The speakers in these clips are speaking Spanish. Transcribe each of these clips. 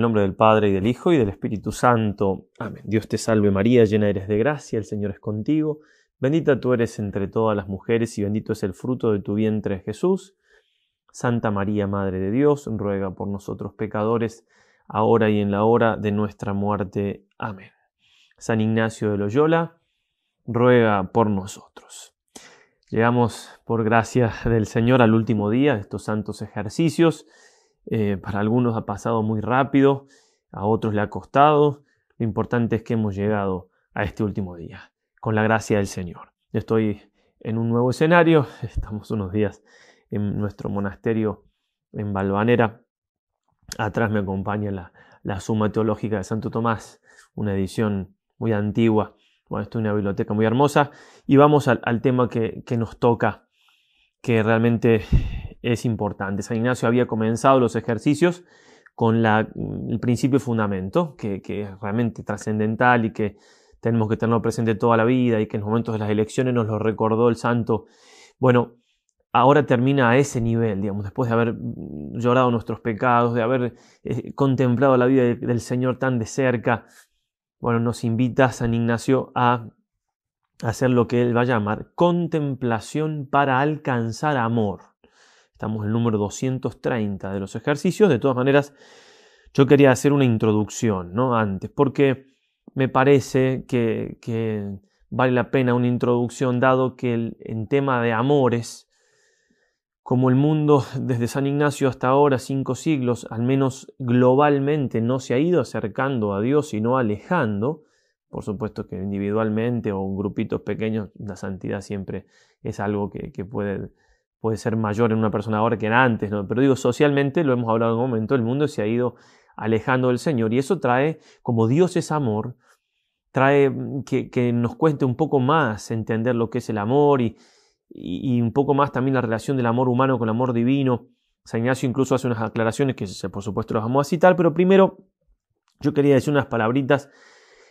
el nombre del Padre y del Hijo y del Espíritu Santo. Amén. Dios te salve María, llena eres de gracia, el Señor es contigo. Bendita tú eres entre todas las mujeres y bendito es el fruto de tu vientre Jesús. Santa María, Madre de Dios, ruega por nosotros pecadores, ahora y en la hora de nuestra muerte. Amén. San Ignacio de Loyola, ruega por nosotros. Llegamos por gracia del Señor al último día de estos santos ejercicios. Eh, para algunos ha pasado muy rápido, a otros le ha costado. Lo importante es que hemos llegado a este último día, con la gracia del Señor. Estoy en un nuevo escenario, estamos unos días en nuestro monasterio en Valvanera. Atrás me acompaña la, la Suma Teológica de Santo Tomás, una edición muy antigua. Bueno, esto es una biblioteca muy hermosa. Y vamos al, tema que, nos toca, que realmente es importante. San Ignacio había comenzado los ejercicios con el principio fundamento, que, es realmente trascendental y que tenemos que tenerlo presente toda la vida y que en los momentos de las elecciones nos lo recordó el santo. Bueno, ahora termina a ese nivel, digamos, después de haber llorado nuestros pecados, de haber eh, contemplado la vida del, Señor tan de cerca. Bueno, nos invita San Ignacio a hacer lo que él va a llamar contemplación para alcanzar amor. Estamos en el número 230 de los ejercicios. De todas maneras, yo quería hacer una introducción, ¿no? Antes, porque me parece que, vale la pena una introducción, dado que en tema de amores, como el mundo desde San Ignacio hasta ahora, cinco siglos, al menos globalmente, no se ha ido acercando a Dios, sino alejando, por supuesto que individualmente o en grupitos pequeños, la santidad siempre es algo que puede puede ser mayor en una persona ahora que en antes, ¿no? pero digo, socialmente, lo hemos hablado en un momento, el mundo se ha ido alejando del Señor y eso trae, como Dios es amor, trae mm, que, nos cuente un poco más entender lo que es el amor y, un poco más también la relación del amor humano con el amor divino. San Ignacio incluso hace unas aclaraciones que por supuesto los vamos a citar, pero primero yo quería decir unas palabritas.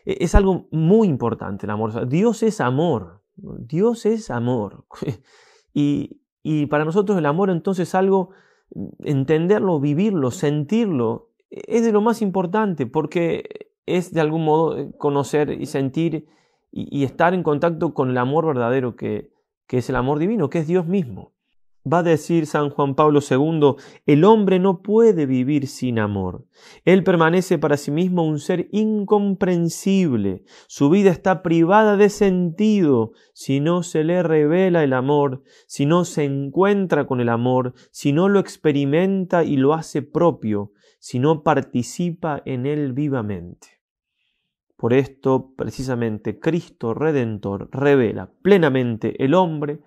E, es algo muy importante el amor. Dios es amor. Dios es amor. Y, y para nosotros el amor entonces algo, entenderlo, vivirlo, sentirlo, es de lo más importante porque es de algún modo eh, conocer y sentir y, estar en contacto con el amor verdadero que es el amor divino, que es Dios mismo. Va a decir San Juan Pablo II, el hombre no puede vivir sin amor. Él permanece para sí mismo un ser incomprensible. Su vida está privada de sentido si no se le revela el amor, si no se encuentra con el amor, si no lo experimenta y lo hace propio, si no participa en él vivamente. Por esto, precisamente, Cristo Redentor revela plenamente el hombre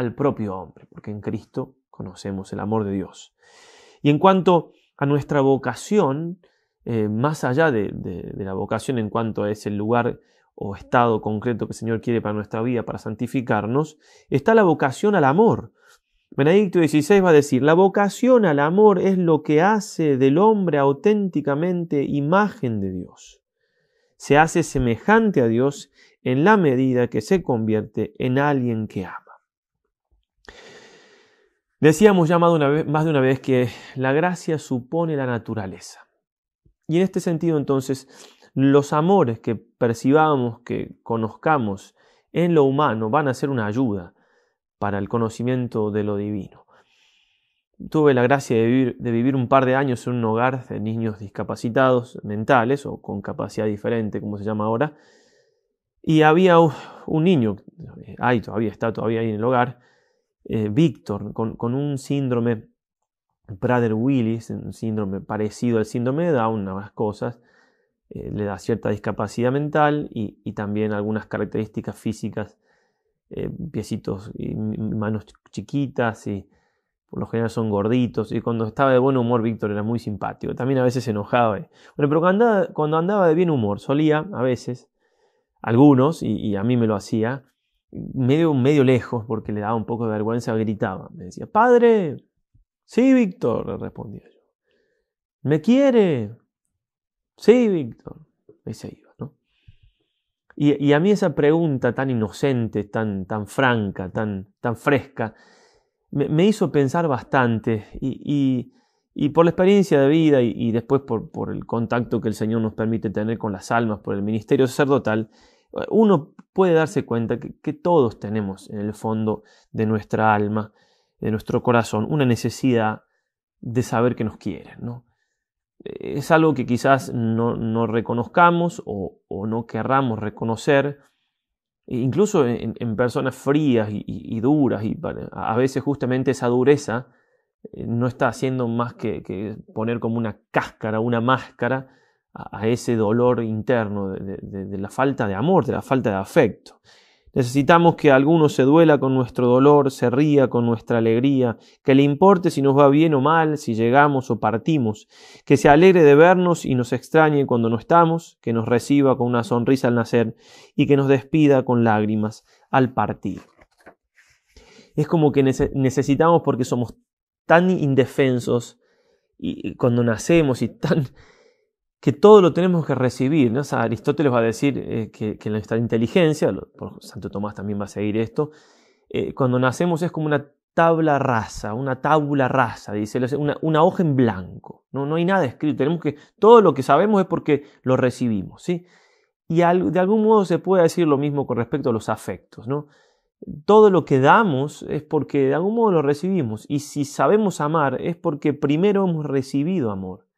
al propio hombre, porque en Cristo conocemos el amor de Dios. Y en cuanto a nuestra vocación, eh, más allá de, de, la vocación en cuanto a ese lugar o estado concreto que el Señor quiere para nuestra vida, para santificarnos, está la vocación al amor. Benedicto 16 va a decir, la vocación al amor es lo que hace del hombre auténticamente imagen de Dios. Se hace semejante a Dios en la medida que se convierte en alguien que ama. Decíamos ya más de, una vez, más de una vez que la gracia supone la naturaleza. Y en este sentido entonces, los amores que percibamos, que conozcamos en lo humano, van a ser una ayuda para el conocimiento de lo divino. Tuve la gracia de vivir, de vivir un par de años en un hogar de niños discapacitados mentales o con capacidad diferente, como se llama ahora, y había un niño, eh, ahí todavía está, todavía ahí en el hogar, eh, Víctor, con, con, un síndrome Prader-Willis, un síndrome parecido al síndrome de Down, unas cosas, eh, le da cierta discapacidad mental y, y también algunas características físicas, eh, piecitos y manos chiquitas y por lo general son gorditos y cuando estaba de buen humor Víctor era muy simpático, también a veces se enojaba. Bueno, pero cuando andaba, cuando andaba de bien humor solía a veces, algunos, y, y a mí me lo hacía, medio, medio lejos, porque le daba un poco de vergüenza, gritaba. Me decía, padre, sí, Víctor, le respondía yo. ¿Me quiere? Sí, Víctor. se iba, ¿no? Y, y, a mí esa pregunta tan inocente, tan, tan franca, tan, tan fresca, me, me hizo pensar bastante y, y y por la experiencia de vida y, después por, por, el contacto que el Señor nos permite tener con las almas, por el ministerio sacerdotal, eh, uno puede darse cuenta que, todos tenemos en el fondo de nuestra alma, de nuestro corazón, una necesidad de saber que nos quieren. ¿no? Eh, es algo que quizás no, no reconozcamos o, no querramos reconocer, e incluso en, personas frías y, duras, y a veces justamente esa dureza eh, no está haciendo más que poner como una cáscara, una máscara, a, ese dolor interno de, la falta de amor, de la falta de afecto. Necesitamos que alguno se duela con nuestro dolor, se ría con nuestra alegría, que le importe si nos va bien o mal, si llegamos o partimos, que se alegre de vernos y nos extrañe cuando no estamos, que nos reciba con una sonrisa al nacer y que nos despida con lágrimas al partir. Es como que necesitamos porque somos tan indefensos y cuando nacemos y tan que todo lo tenemos que recibir. Aristóteles va a decir eh, que, que, nuestra inteligencia, por Santo Tomás también va a seguir esto, eh, cuando nacemos es como una tabla rasa, una tabla rasa, dice, una, hoja en blanco. ¿no? no hay nada escrito, tenemos que, todo lo que sabemos es porque lo recibimos. ¿sí? Y de algún modo se puede decir lo mismo con respecto a los afectos. ¿no? Todo lo que damos es porque de algún modo lo recibimos. Y si sabemos amar es porque primero hemos recibido amor.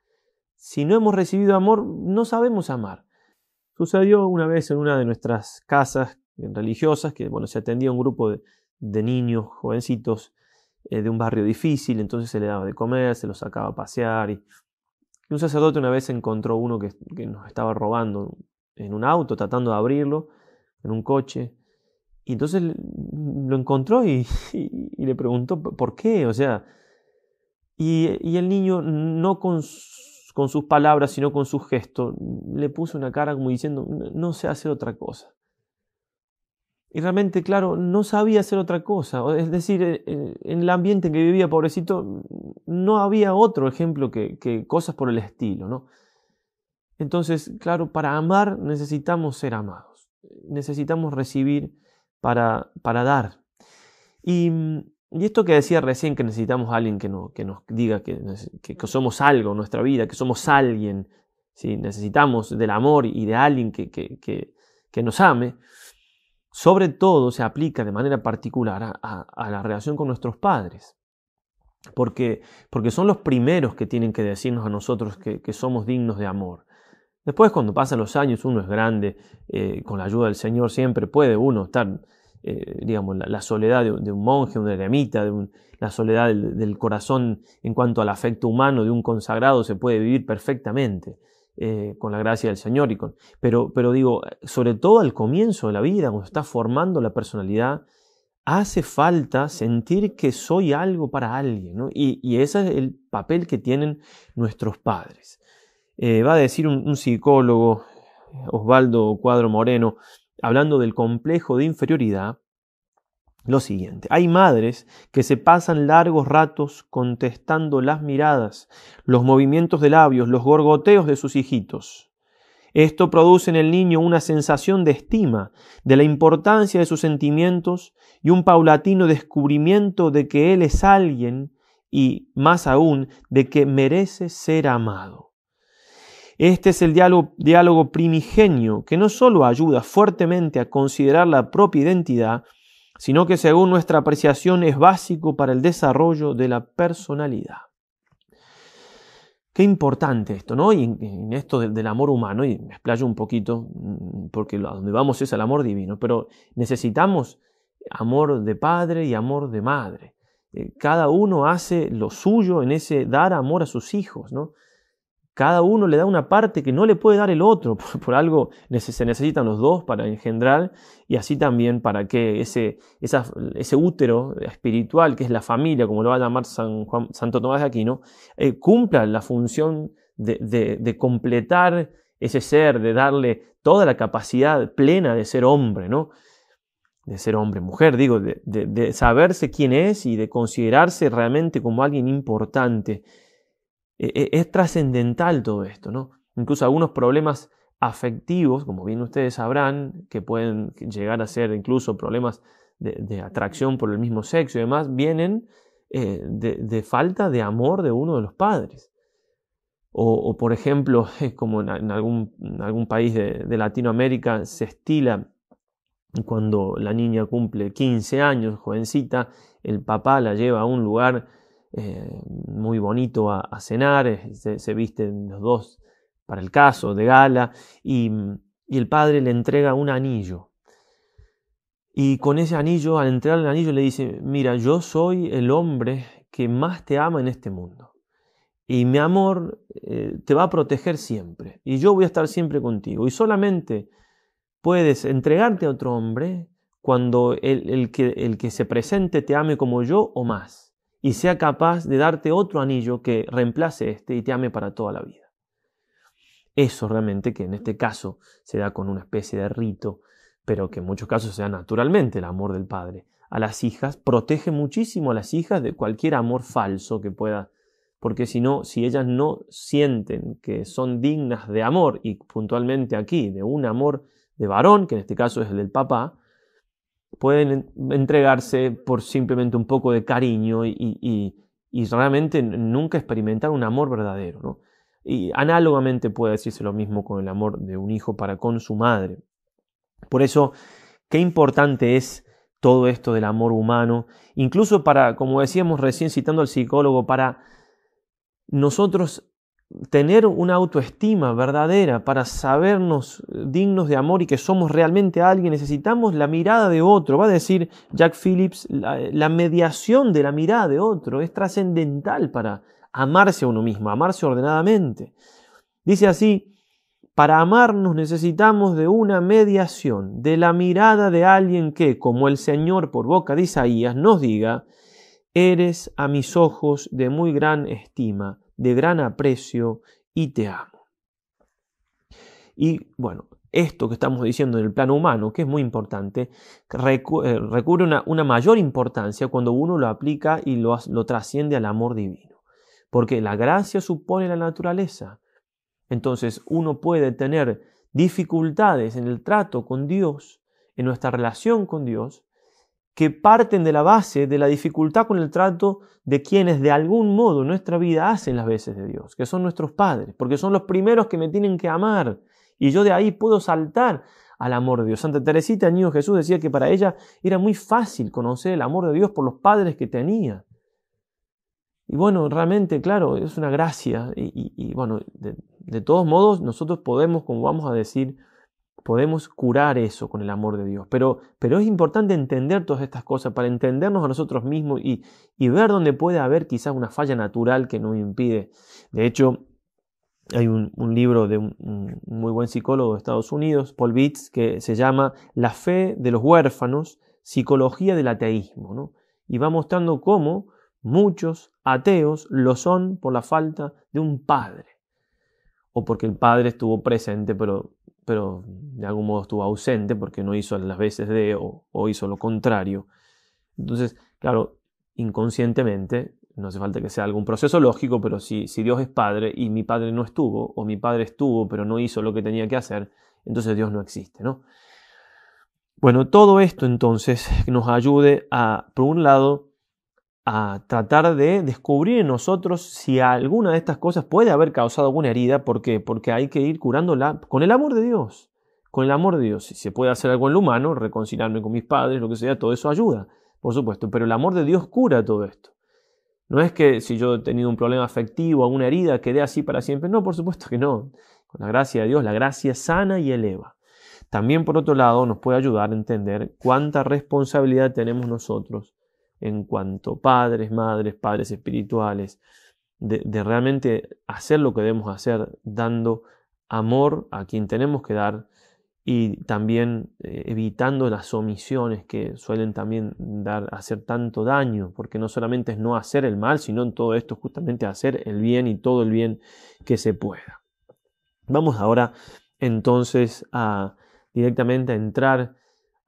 Si no hemos recibido amor, no sabemos amar. Sucedió una vez en una de nuestras casas religiosas que bueno, se atendía a un grupo de, niños, jovencitos, eh, de un barrio difícil, entonces se le daba de comer, se los sacaba a pasear. Y, un sacerdote una vez encontró uno que, nos estaba robando en un auto, tratando de abrirlo, en un coche. Y entonces lo encontró y, le preguntó por qué, o sea, y, el niño no con con sus palabras, sino con su gesto, le puso una cara como diciendo, no sé hacer otra cosa. Y realmente, claro, no sabía hacer otra cosa. Es decir, e, e, en el ambiente en que vivía, pobrecito, no había otro ejemplo que, que cosas por el estilo, ¿no? Entonces, claro, para amar necesitamos ser amados, necesitamos recibir para, para dar. Y mm, y esto que decía recién, que necesitamos a alguien que, no, que nos diga que, que, somos algo en nuestra vida, que somos alguien, si necesitamos del amor y de alguien que, nos ame, sobre todo se aplica de manera particular a, la relación con nuestros padres. Porque, porque, son los primeros que tienen que decirnos a nosotros que, que, somos dignos de amor. Después, cuando pasan los años, uno es grande, eh, con la ayuda del Señor siempre puede uno estar eh, digamos, la, soledad de, un monje, un eremita, de la soledad del, corazón en cuanto al afecto humano de un consagrado se puede vivir perfectamente eh, con la gracia del Señor. Y con, pero, pero digo, sobre todo al comienzo de la vida, cuando está formando la personalidad, hace falta sentir que soy algo para alguien. Y, ese es el papel que tienen nuestros padres. Eh, va a decir un psicólogo, Osvaldo Cuadro Moreno, hablando del complejo de inferioridad, lo siguiente. Hay madres que se pasan largos ratos contestando las miradas, los movimientos de labios, los gorgoteos de sus hijitos. Esto produce en el niño una sensación de estima, de la importancia de sus sentimientos y un paulatino descubrimiento de que él es alguien y, más aún, de que merece ser amado. Este es el diálogo, primigenio que no solo ayuda fuertemente a considerar la propia identidad, sino que según nuestra apreciación es básico para el desarrollo de la personalidad. Qué importante esto, ¿no? Y en esto del amor humano, y me explayo un poquito, mm, porque a donde vamos es al amor divino, pero necesitamos amor de padre y amor de madre. Eh, cada uno hace lo suyo en ese dar amor a sus hijos, ¿no? Cada uno le da una parte que no le puede dar el otro. Por, algo se necesitan los dos para engendrar y así también para que ese, ese útero espiritual, que es la familia, como lo va a llamar San Juan, Santo Tomás de Aquino, eh, cumpla la función de, de, completar ese ser, de darle toda la capacidad plena de ser hombre, ¿no? De ser hombre, mujer, digo, de, de, saberse quién es y de considerarse realmente como alguien importante e, e, es trascendental todo esto, ¿no? Incluso algunos problemas afectivos, como bien ustedes sabrán, que pueden llegar a ser incluso problemas de, atracción por el mismo sexo y demás, vienen eh, de, falta de amor de uno de los padres. O, por ejemplo, es como en, algún, país de, de Latinoamérica se estila cuando la niña cumple 15 años, jovencita, el papá la lleva a un lugar eh, muy bonito a, cenar, eh, se, visten los dos para el caso de gala mm, y, el padre le entrega un anillo. Y con ese anillo, al entrar el anillo, le dice, mira, yo soy el hombre que más te ama en este mundo. Y mi amor eh, te va a proteger siempre. Y yo voy a estar siempre contigo. Y solamente puedes entregarte a otro hombre cuando el, que, el que se presente te ame como yo o más y sea capaz de darte otro anillo que reemplace este y te ame para toda la vida. Eso realmente que en este caso se da con una especie de rito, pero que en muchos casos sea naturalmente el amor del padre a las hijas, protege muchísimo a las hijas de cualquier amor falso que pueda, porque si no, si ellas no sienten que son dignas de amor, y puntualmente aquí, de un amor de varón, que en este caso es el del papá, pueden entregarse por simplemente un poco de cariño y, realmente nunca experimentar un amor verdadero. Y análogamente puede decirse lo mismo con el amor de un hijo para con su madre. Por eso, qué importante es todo esto del amor humano, incluso para, como decíamos recién citando al psicólogo, para nosotros tener una autoestima verdadera, para sabernos dignos de amor y que somos realmente alguien, necesitamos la mirada de otro. Va a decir Jack Phillips, la, mediación de la mirada de otro es trascendental para amarse a uno mismo, amarse ordenadamente. Dice así, para amarnos necesitamos de una mediación, de la mirada de alguien que, como el Señor por boca de Isaías, nos diga, eres a mis ojos de muy gran estima de gran aprecio y te amo. Y bueno, esto que estamos diciendo en el plano humano, que es muy importante, eh, recubre una, una mayor importancia cuando uno lo aplica y lo trasciende al amor divino. Porque la gracia supone la naturaleza. Entonces uno puede tener dificultades en el trato con Dios, en nuestra relación con Dios, que parten de la base de la dificultad con el trato de quienes de algún modo en nuestra vida hacen las veces de Dios, que son nuestros padres, porque son los primeros que me tienen que amar y yo de ahí puedo saltar al amor de Dios. Santa Teresita, niño Jesús, decía que para ella era muy fácil conocer el amor de Dios por los padres que tenía. Y bueno, realmente, claro, es una gracia. Y, bueno, de, de todos modos, nosotros podemos, como vamos a decir, podemos curar eso con el amor de Dios. Pero, pero es importante entender todas estas cosas para entendernos a nosotros mismos y, ver dónde puede haber quizás una falla natural que nos impide. De hecho, hay un, libro de un, muy buen psicólogo de Estados Unidos, Paul Bitts, que se llama La fe de los huérfanos, psicología del ateísmo. ¿no? Y va mostrando cómo muchos ateos lo son por la falta de un padre o porque el padre estuvo presente pero pero de algún modo estuvo ausente porque no hizo las veces de o, hizo lo contrario. Entonces, claro, inconscientemente, no hace falta que sea algún proceso lógico, pero si, si Dios es padre y mi padre no estuvo, o mi padre estuvo pero no hizo lo que tenía que hacer, entonces Dios no existe, ¿no? Bueno, todo esto entonces nos ayude a, por un lado, a tratar de descubrir en nosotros si alguna de estas cosas puede haber causado alguna herida. ¿Por Porque hay que ir curándola con el amor de Dios. Con el amor de Dios. Si se puede hacer algo en lo humano, reconciliarme con mis padres, lo que sea, todo eso ayuda, por supuesto. Pero el amor de Dios cura todo esto. No es que si yo he tenido un problema afectivo, alguna herida, quede así para siempre. No, por supuesto que no. Con la gracia de Dios, la gracia sana y eleva. También, por otro lado, nos puede ayudar a entender cuánta responsabilidad tenemos nosotros en cuanto padres, madres, padres espirituales, de, realmente hacer lo que debemos hacer dando amor a quien tenemos que dar y también eh, evitando las omisiones que suelen también dar, hacer tanto daño, porque no solamente es no hacer el mal, sino en todo esto justamente hacer el bien y todo el bien que se pueda. Vamos ahora entonces a directamente a entrar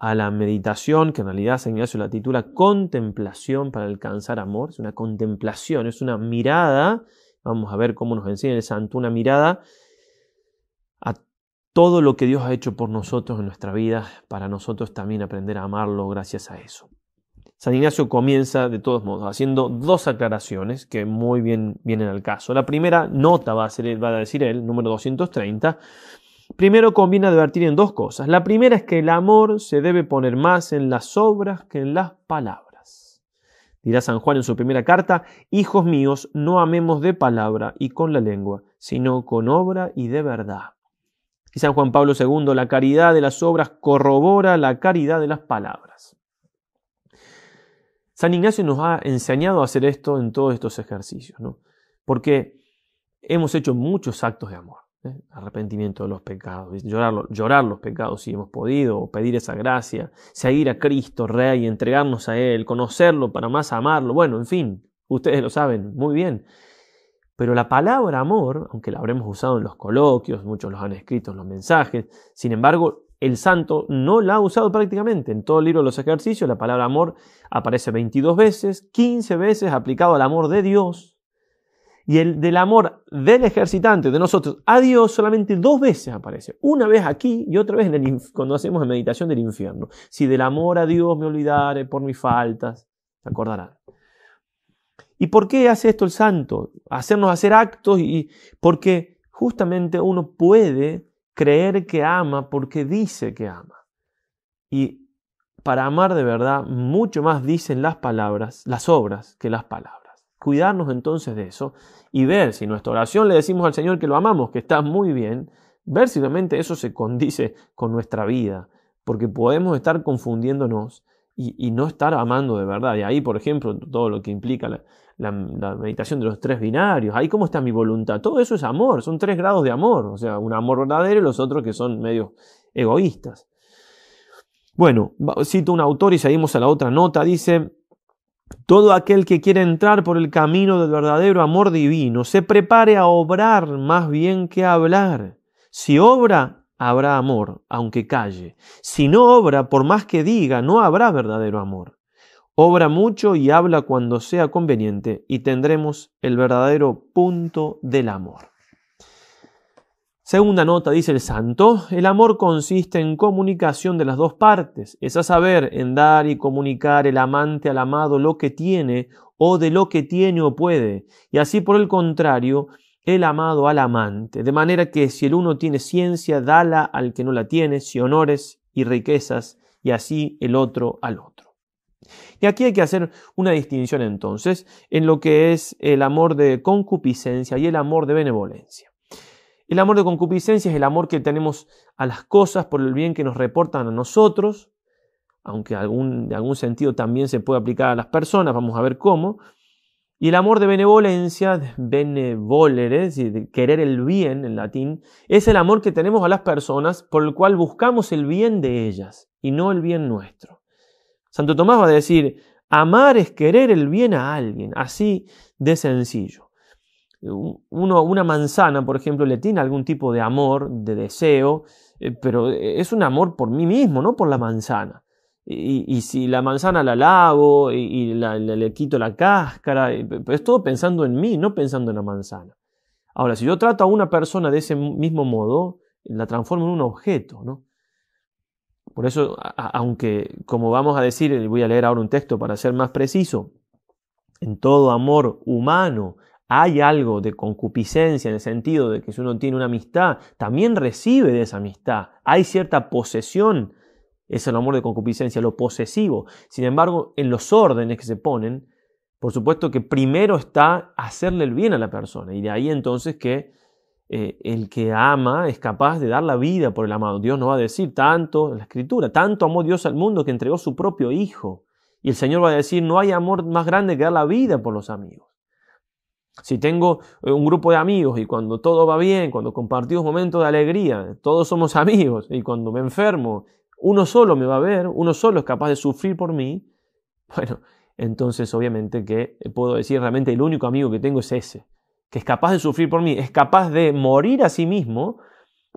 a la meditación, que en realidad San Ignacio la titula Contemplación para alcanzar amor, es una contemplación, es una mirada, vamos a ver cómo nos enseña el santo, una mirada a todo lo que Dios ha hecho por nosotros en nuestra vida, para nosotros también aprender a amarlo gracias a eso. San Ignacio comienza de todos modos haciendo dos aclaraciones que muy bien vienen al caso. La primera nota va a, ser, va a decir él, número 230, primero conviene advertir en dos cosas. La primera es que el amor se debe poner más en las obras que en las palabras. Dirá San Juan en su primera carta, Hijos míos, no amemos de palabra y con la lengua, sino con obra y de verdad. Y San Juan Pablo II, la caridad de las obras corrobora la caridad de las palabras. San Ignacio nos ha enseñado a hacer esto en todos estos ejercicios, porque hemos hecho muchos actos de amor ¿eh? arrepentimiento de los pecados, llorar, llorar los pecados si hemos podido, pedir esa gracia, seguir a Cristo Rey, entregarnos a Él, conocerlo para más amarlo, bueno, en fin, ustedes lo saben muy bien. Pero la palabra amor, aunque la habremos usado en los coloquios, muchos los han escrito en los mensajes, sin embargo, el santo no la ha usado prácticamente. En todo el libro de los ejercicios, la palabra amor aparece 22 veces, 15 veces aplicado al amor de Dios, y el del amor del ejercitante, de nosotros, a Dios solamente dos veces aparece. Una vez aquí y otra vez cuando hacemos la meditación del infierno. Si del amor a Dios me olvidare por mis faltas, se acordará. ¿Y por qué hace esto el santo? Hacernos hacer actos y porque justamente uno puede creer que ama porque dice que ama. Y para amar de verdad, mucho más dicen las palabras, las obras que las palabras cuidarnos entonces de eso y ver si nuestra oración le decimos al Señor que lo amamos, que está muy bien, ver si realmente eso se condice con nuestra vida, porque podemos estar confundiéndonos y, no estar amando de verdad. Y ahí, por ejemplo, todo lo que implica la, meditación de los tres binarios, ahí cómo está mi voluntad, todo eso es amor, son tres grados de amor, o sea, un amor verdadero y los otros que son medios egoístas. Bueno, cito un autor y seguimos a la otra nota, dice, todo aquel que quiere entrar por el camino del verdadero amor divino, se prepare a obrar más bien que a hablar. Si obra, habrá amor, aunque calle. Si no obra, por más que diga, no habrá verdadero amor. Obra mucho y habla cuando sea conveniente y tendremos el verdadero punto del amor. Segunda nota, dice el santo, el amor consiste en comunicación de las dos partes, es a saber, en dar y comunicar el amante al amado lo que tiene o de lo que tiene o puede, y así por el contrario, el amado al amante, de manera que si el uno tiene ciencia, dala al que no la tiene, si honores y riquezas, y así el otro al otro. Y aquí hay que hacer una distinción entonces en lo que es el amor de concupiscencia y el amor de benevolencia. El amor de concupiscencia es el amor que tenemos a las cosas por el bien que nos reportan a nosotros, aunque algún, de algún sentido también se puede aplicar a las personas, vamos a ver cómo. Y el amor de benevolencia, benevolere, es querer el bien en latín, es el amor que tenemos a las personas por el cual buscamos el bien de ellas y no el bien nuestro. Santo Tomás va a decir, amar es querer el bien a alguien, así de sencillo una manzana, por ejemplo, le tiene algún tipo de amor, de deseo, eh, pero eh, es un amor por mí mismo, no por la manzana. Y, si la manzana la lavo y, le quito la cáscara, eh, es todo pensando en mí, no pensando en la manzana. Ahora, si yo trato a una persona de ese mismo modo, la transformo en un objeto, ¿no? Por eso, aunque, como vamos a decir, voy a leer ahora un texto para ser más preciso, en todo amor humano hay algo de concupiscencia en el sentido de que si uno tiene una amistad, también recibe de esa amistad. Hay cierta posesión, es el amor de concupiscencia, lo posesivo. Sin embargo, en los órdenes que se ponen, por supuesto que primero está hacerle el bien a la persona y de ahí entonces que eh, el que ama es capaz de dar la vida por el amado. Dios no va a decir tanto en la escritura, tanto amó Dios al mundo que entregó su propio Hijo. Y el Señor va a decir, no hay amor más grande que dar la vida por los amigos. Si tengo eh, un grupo de amigos y cuando todo va bien, cuando compartimos momentos de alegría, todos somos amigos y cuando me enfermo, uno solo me va a ver, uno solo es capaz de sufrir por mí, bueno, entonces obviamente que puedo decir realmente el único amigo que tengo es ese, que es capaz de sufrir por mí, es capaz de morir a sí mismo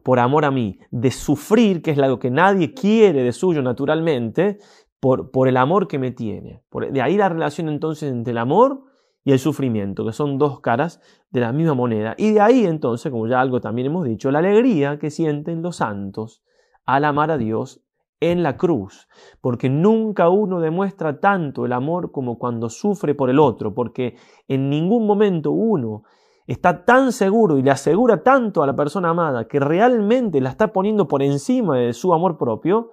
por amor a mí, de sufrir, que es lo que nadie quiere de suyo naturalmente, por, por el amor que me tiene. de ahí la relación entonces entre el amor y el sufrimiento, que son dos caras de la misma moneda. Y de ahí entonces, como ya algo también hemos dicho, la alegría que sienten los santos al amar a Dios en la cruz, porque nunca uno demuestra tanto el amor como cuando sufre por el otro, porque en ningún momento uno está tan seguro y le asegura tanto a la persona amada que realmente la está poniendo por encima de su amor propio,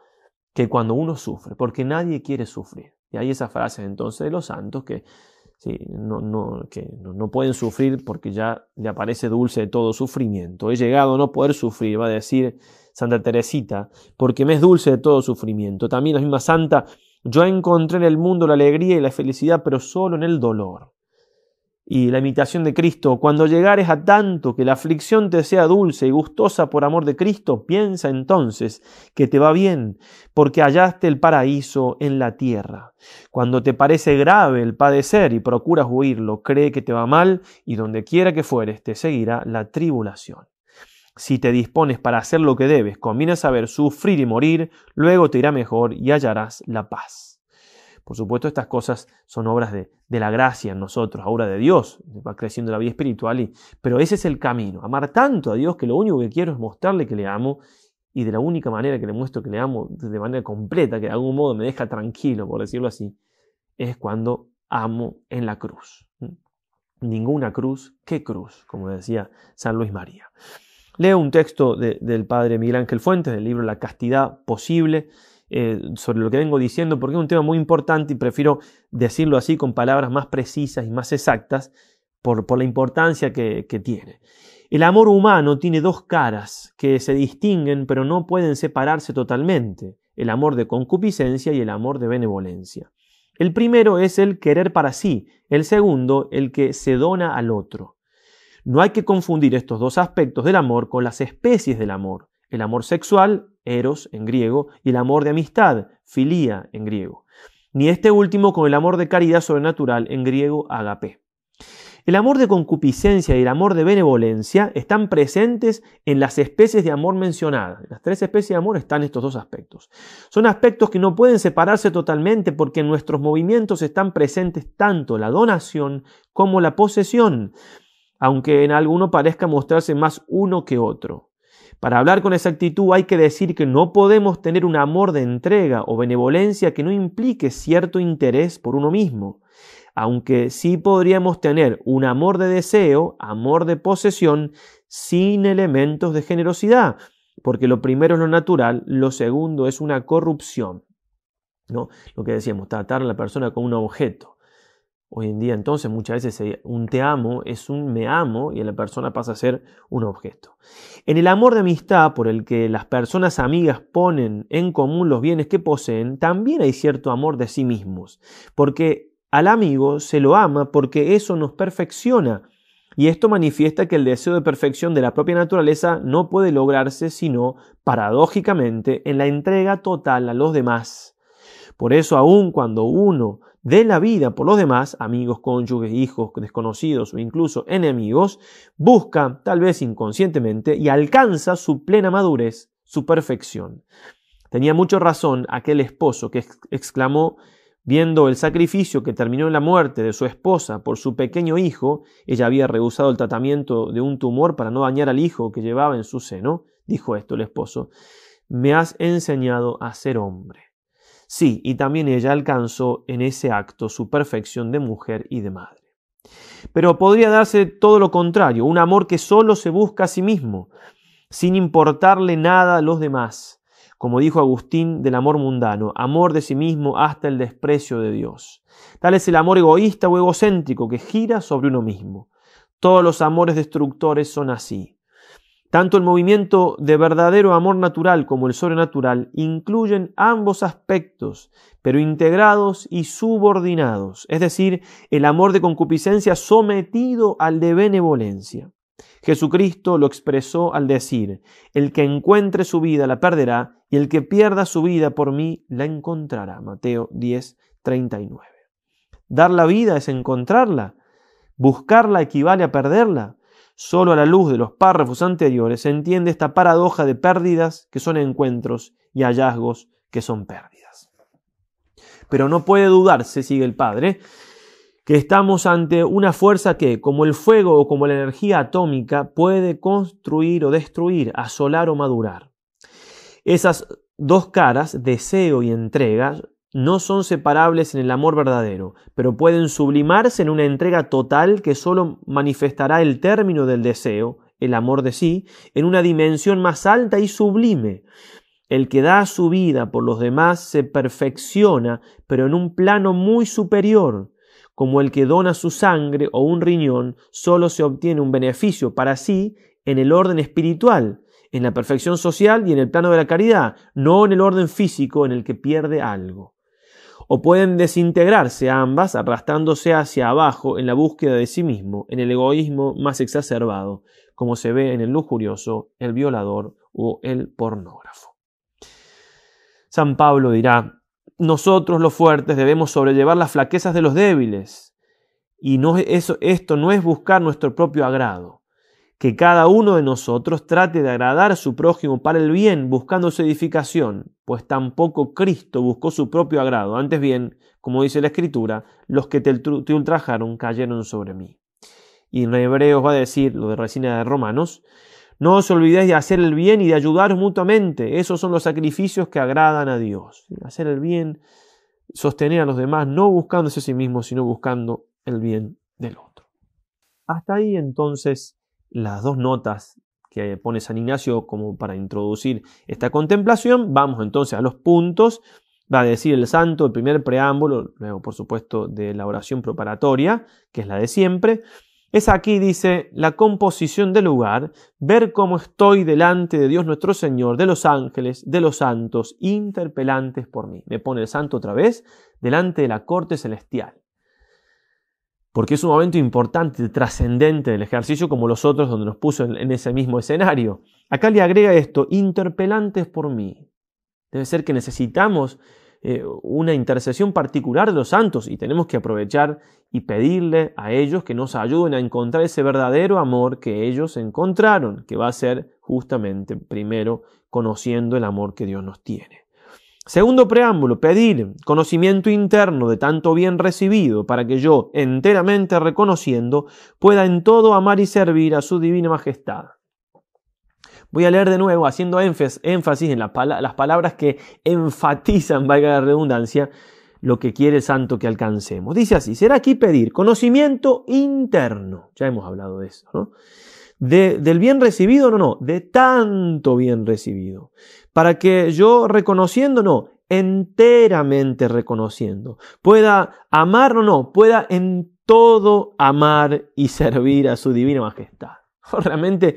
que cuando uno sufre, porque nadie quiere sufrir. Y hay esa frase entonces de los santos que no, no, que no, pueden sufrir porque ya le aparece dulce de todo sufrimiento. He llegado a no poder sufrir, va a decir Santa Teresita, porque me es dulce de todo sufrimiento. También la misma Santa, yo encontré en el mundo la alegría y la felicidad, pero solo en el dolor y la imitación de Cristo. Cuando llegares a tanto que la aflicción te sea dulce y gustosa por amor de Cristo, piensa entonces que te va bien, porque hallaste el paraíso en la tierra. Cuando te parece grave el padecer y procuras huirlo, cree que te va mal y donde quiera que fueres te seguirá la tribulación. Si te dispones para hacer lo que debes, conviene saber sufrir y morir, luego te irá mejor y hallarás la paz. Por supuesto, estas cosas son obras de, la gracia en nosotros, obra de Dios, va creciendo la vida espiritual, y, pero ese es el camino, amar tanto a Dios que lo único que quiero es mostrarle que le amo y de la única manera que le muestro que le amo de manera completa, que de algún modo me deja tranquilo, por decirlo así, es cuando amo en la cruz. Ninguna cruz, ¿qué cruz? Como decía San Luis María. Leo un texto del padre Miguel Ángel Fuentes del libro La castidad posible eh, sobre lo que vengo diciendo, porque es un tema muy importante y prefiero decirlo así con palabras más precisas y más exactas por, la importancia que tiene. El amor humano tiene dos caras que se distinguen pero no pueden separarse totalmente, el amor de concupiscencia y el amor de benevolencia. El primero es el querer para sí, el segundo el que se dona al otro. No hay que confundir estos dos aspectos del amor con las especies del amor el amor sexual, eros en griego, y el amor de amistad, filía en griego. Ni este último con el amor de caridad sobrenatural en griego, agape. El amor de concupiscencia y el amor de benevolencia están presentes en las especies de amor mencionadas. En las tres especies de amor están estos dos aspectos. Son aspectos que no pueden separarse totalmente porque en nuestros movimientos están presentes tanto la donación como la posesión, aunque en alguno parezca mostrarse más uno que otro. Para hablar con exactitud hay que decir que no podemos tener un amor de entrega o benevolencia que no implique cierto interés por uno mismo, aunque sí podríamos tener un amor de deseo, amor de posesión, sin elementos de generosidad, porque lo primero es lo natural, lo segundo es una corrupción. ¿no? Lo que decíamos, tratar a la persona como un objeto. Hoy en día entonces muchas veces eh, un te amo es un me amo y la persona pasa a ser un objeto. En el amor de amistad por el que las personas amigas ponen en común los bienes que poseen, también hay cierto amor de sí mismos, porque al amigo se lo ama porque eso nos perfecciona. Y esto manifiesta que el deseo de perfección de la propia naturaleza no puede lograrse sino, paradójicamente, en la entrega total a los demás. Por eso, aun cuando uno de la vida por los demás, amigos, cónyuges, hijos, desconocidos o incluso enemigos, busca, tal vez inconscientemente, y alcanza su plena madurez, su perfección. Tenía mucho razón aquel esposo que exclamó, viendo el sacrificio que terminó en la muerte de su esposa por su pequeño hijo, ella había rehusado el tratamiento de un tumor para no dañar al hijo que llevaba en su seno, dijo esto el esposo, me has enseñado a ser hombre. Sí, y también ella alcanzó en ese acto su perfección de mujer y de madre. Pero podría darse todo lo contrario, un amor que solo se busca a sí mismo, sin importarle nada a los demás, como dijo Agustín del amor mundano, amor de sí mismo hasta el desprecio de Dios. Tal es el amor egoísta o egocéntrico que gira sobre uno mismo. Todos los amores destructores son así. Tanto el movimiento de verdadero amor natural como el sobrenatural incluyen ambos aspectos, pero integrados y subordinados, es decir, el amor de concupiscencia sometido al de benevolencia. Jesucristo lo expresó al decir, el que encuentre su vida la perderá y el que pierda su vida por mí la encontrará. Mateo 10, 39. Dar la vida es encontrarla, buscarla equivale a perderla. Solo a la luz de los párrafos anteriores se entiende esta paradoja de pérdidas que son encuentros y hallazgos que son pérdidas. Pero no puede dudarse, sigue el padre, que estamos ante una fuerza que, como el fuego o como la energía atómica, puede construir o destruir, asolar o madurar. Esas dos caras, deseo y entrega, no son separables en el amor verdadero, pero pueden sublimarse en una entrega total que solo manifestará el término del deseo, el amor de sí, en una dimensión más alta y sublime. El que da su vida por los demás se perfecciona, pero en un plano muy superior. Como el que dona su sangre o un riñón, solo se obtiene un beneficio para sí en el orden espiritual, en la perfección social y en el plano de la caridad, no en el orden físico en el que pierde algo o pueden desintegrarse ambas arrastrándose hacia abajo en la búsqueda de sí mismo, en el egoísmo más exacerbado, como se ve en el lujurioso, el violador o el pornógrafo. San Pablo dirá, nosotros los fuertes debemos sobrellevar las flaquezas de los débiles, y no, eso, esto no es buscar nuestro propio agrado, que cada uno de nosotros trate de agradar a su prójimo para el bien, buscando su edificación, pues tampoco Cristo buscó su propio agrado. Antes bien, como dice la Escritura, los que te, ultrajaron cayeron sobre mí. Y en Hebreos va a decir lo de resina de Romanos, no os olvidéis de hacer el bien y de ayudar mutuamente. Esos son los sacrificios que agradan a Dios. Hacer el bien, sostener a los demás, no buscándose a sí mismo, sino buscando el bien del otro. Hasta ahí entonces las dos notas que pone San Ignacio como para introducir esta contemplación, vamos entonces a los puntos, va a decir el santo, el primer preámbulo, luego por supuesto de la oración preparatoria, que es la de siempre, es aquí, dice, la composición del lugar, ver cómo estoy delante de Dios nuestro Señor, de los ángeles, de los santos, interpelantes por mí. Me pone el santo otra vez, delante de la corte celestial porque es un momento importante, trascendente del ejercicio, como los otros donde nos puso en, ese mismo escenario. Acá le agrega esto, interpelantes por mí. Debe ser que necesitamos eh, una intercesión particular de los santos y tenemos que aprovechar y pedirle a ellos que nos ayuden a encontrar ese verdadero amor que ellos encontraron, que va a ser justamente primero conociendo el amor que Dios nos tiene. Segundo preámbulo, pedir conocimiento interno de tanto bien recibido para que yo, enteramente reconociendo, pueda en todo amar y servir a su divina majestad. Voy a leer de nuevo, haciendo énfasis en las, palabras que enfatizan, valga la redundancia, lo que quiere el santo que alcancemos. Dice así, será aquí pedir conocimiento interno, ya hemos hablado de eso, ¿no? De, del bien recibido, no, no, de tanto bien recibido para que yo reconociendo, no, enteramente reconociendo, pueda amar o no, pueda en todo amar y servir a su divina majestad. Oh, realmente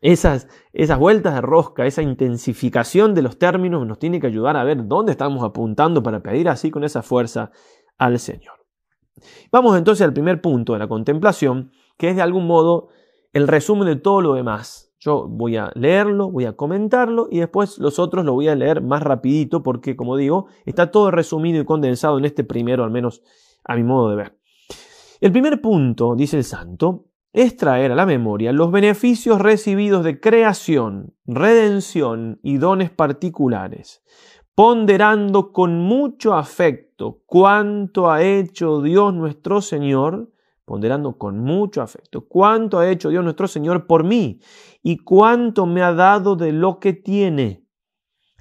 esas, esas vueltas de rosca, esa intensificación de los términos nos tiene que ayudar a ver dónde estamos apuntando para pedir así con esa fuerza al Señor. Vamos entonces al primer punto de la contemplación, que es de algún modo el resumen de todo lo demás yo voy a leerlo, voy a comentarlo y después los otros lo voy a leer más rapidito porque, como digo, está todo resumido y condensado en este primero, al menos a mi modo de ver. El primer punto, dice el santo, es traer a la memoria los beneficios recibidos de creación, redención y dones particulares, ponderando con mucho afecto cuánto ha hecho Dios nuestro Señor ponderando con mucho afecto cuánto ha hecho Dios nuestro Señor por mí y cuánto me ha dado de lo que tiene.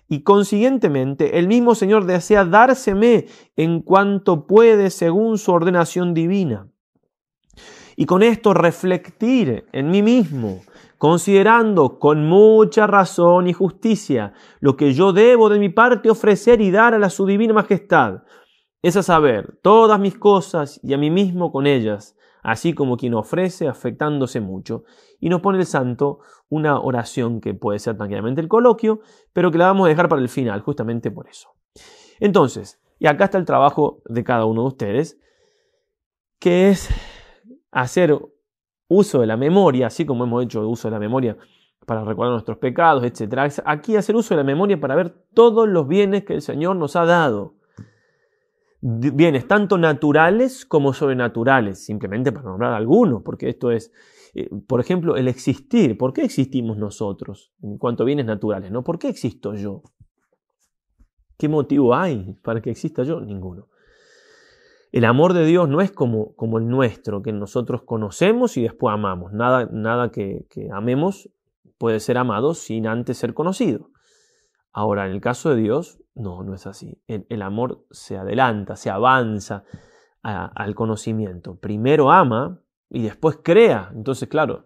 Y consiguientemente, el mismo Señor desea dárseme en cuanto puede según su ordenación divina. Y con esto reflectir en mí mismo, considerando con mucha razón y justicia lo que yo debo de mi parte ofrecer y dar a la su divina majestad, es a saber, todas mis cosas y a mí mismo con ellas, así como quien ofrece afectándose mucho. Y nos pone el santo una oración que puede ser tranquilamente el coloquio, pero que la vamos a dejar para el final, justamente por eso. Entonces, y acá está el trabajo de cada uno de ustedes, que es hacer uso de la memoria, así como hemos hecho uso de la memoria para recordar nuestros pecados, etc. Aquí hacer uso de la memoria para ver todos los bienes que el Señor nos ha dado bienes tanto naturales como sobrenaturales, simplemente para nombrar algunos, porque esto es, eh, por ejemplo, el existir. ¿Por qué existimos nosotros en cuanto a bienes naturales? ¿no? ¿Por qué existo yo? ¿Qué motivo hay para que exista yo? Ninguno. El amor de Dios no es como, como el nuestro, que nosotros conocemos y después amamos. Nada, nada que amemos puede ser amado sin antes ser conocido. Ahora, en el caso de Dios, no, no es así. El, amor se adelanta, se avanza al conocimiento. Primero ama y después crea. Entonces, claro,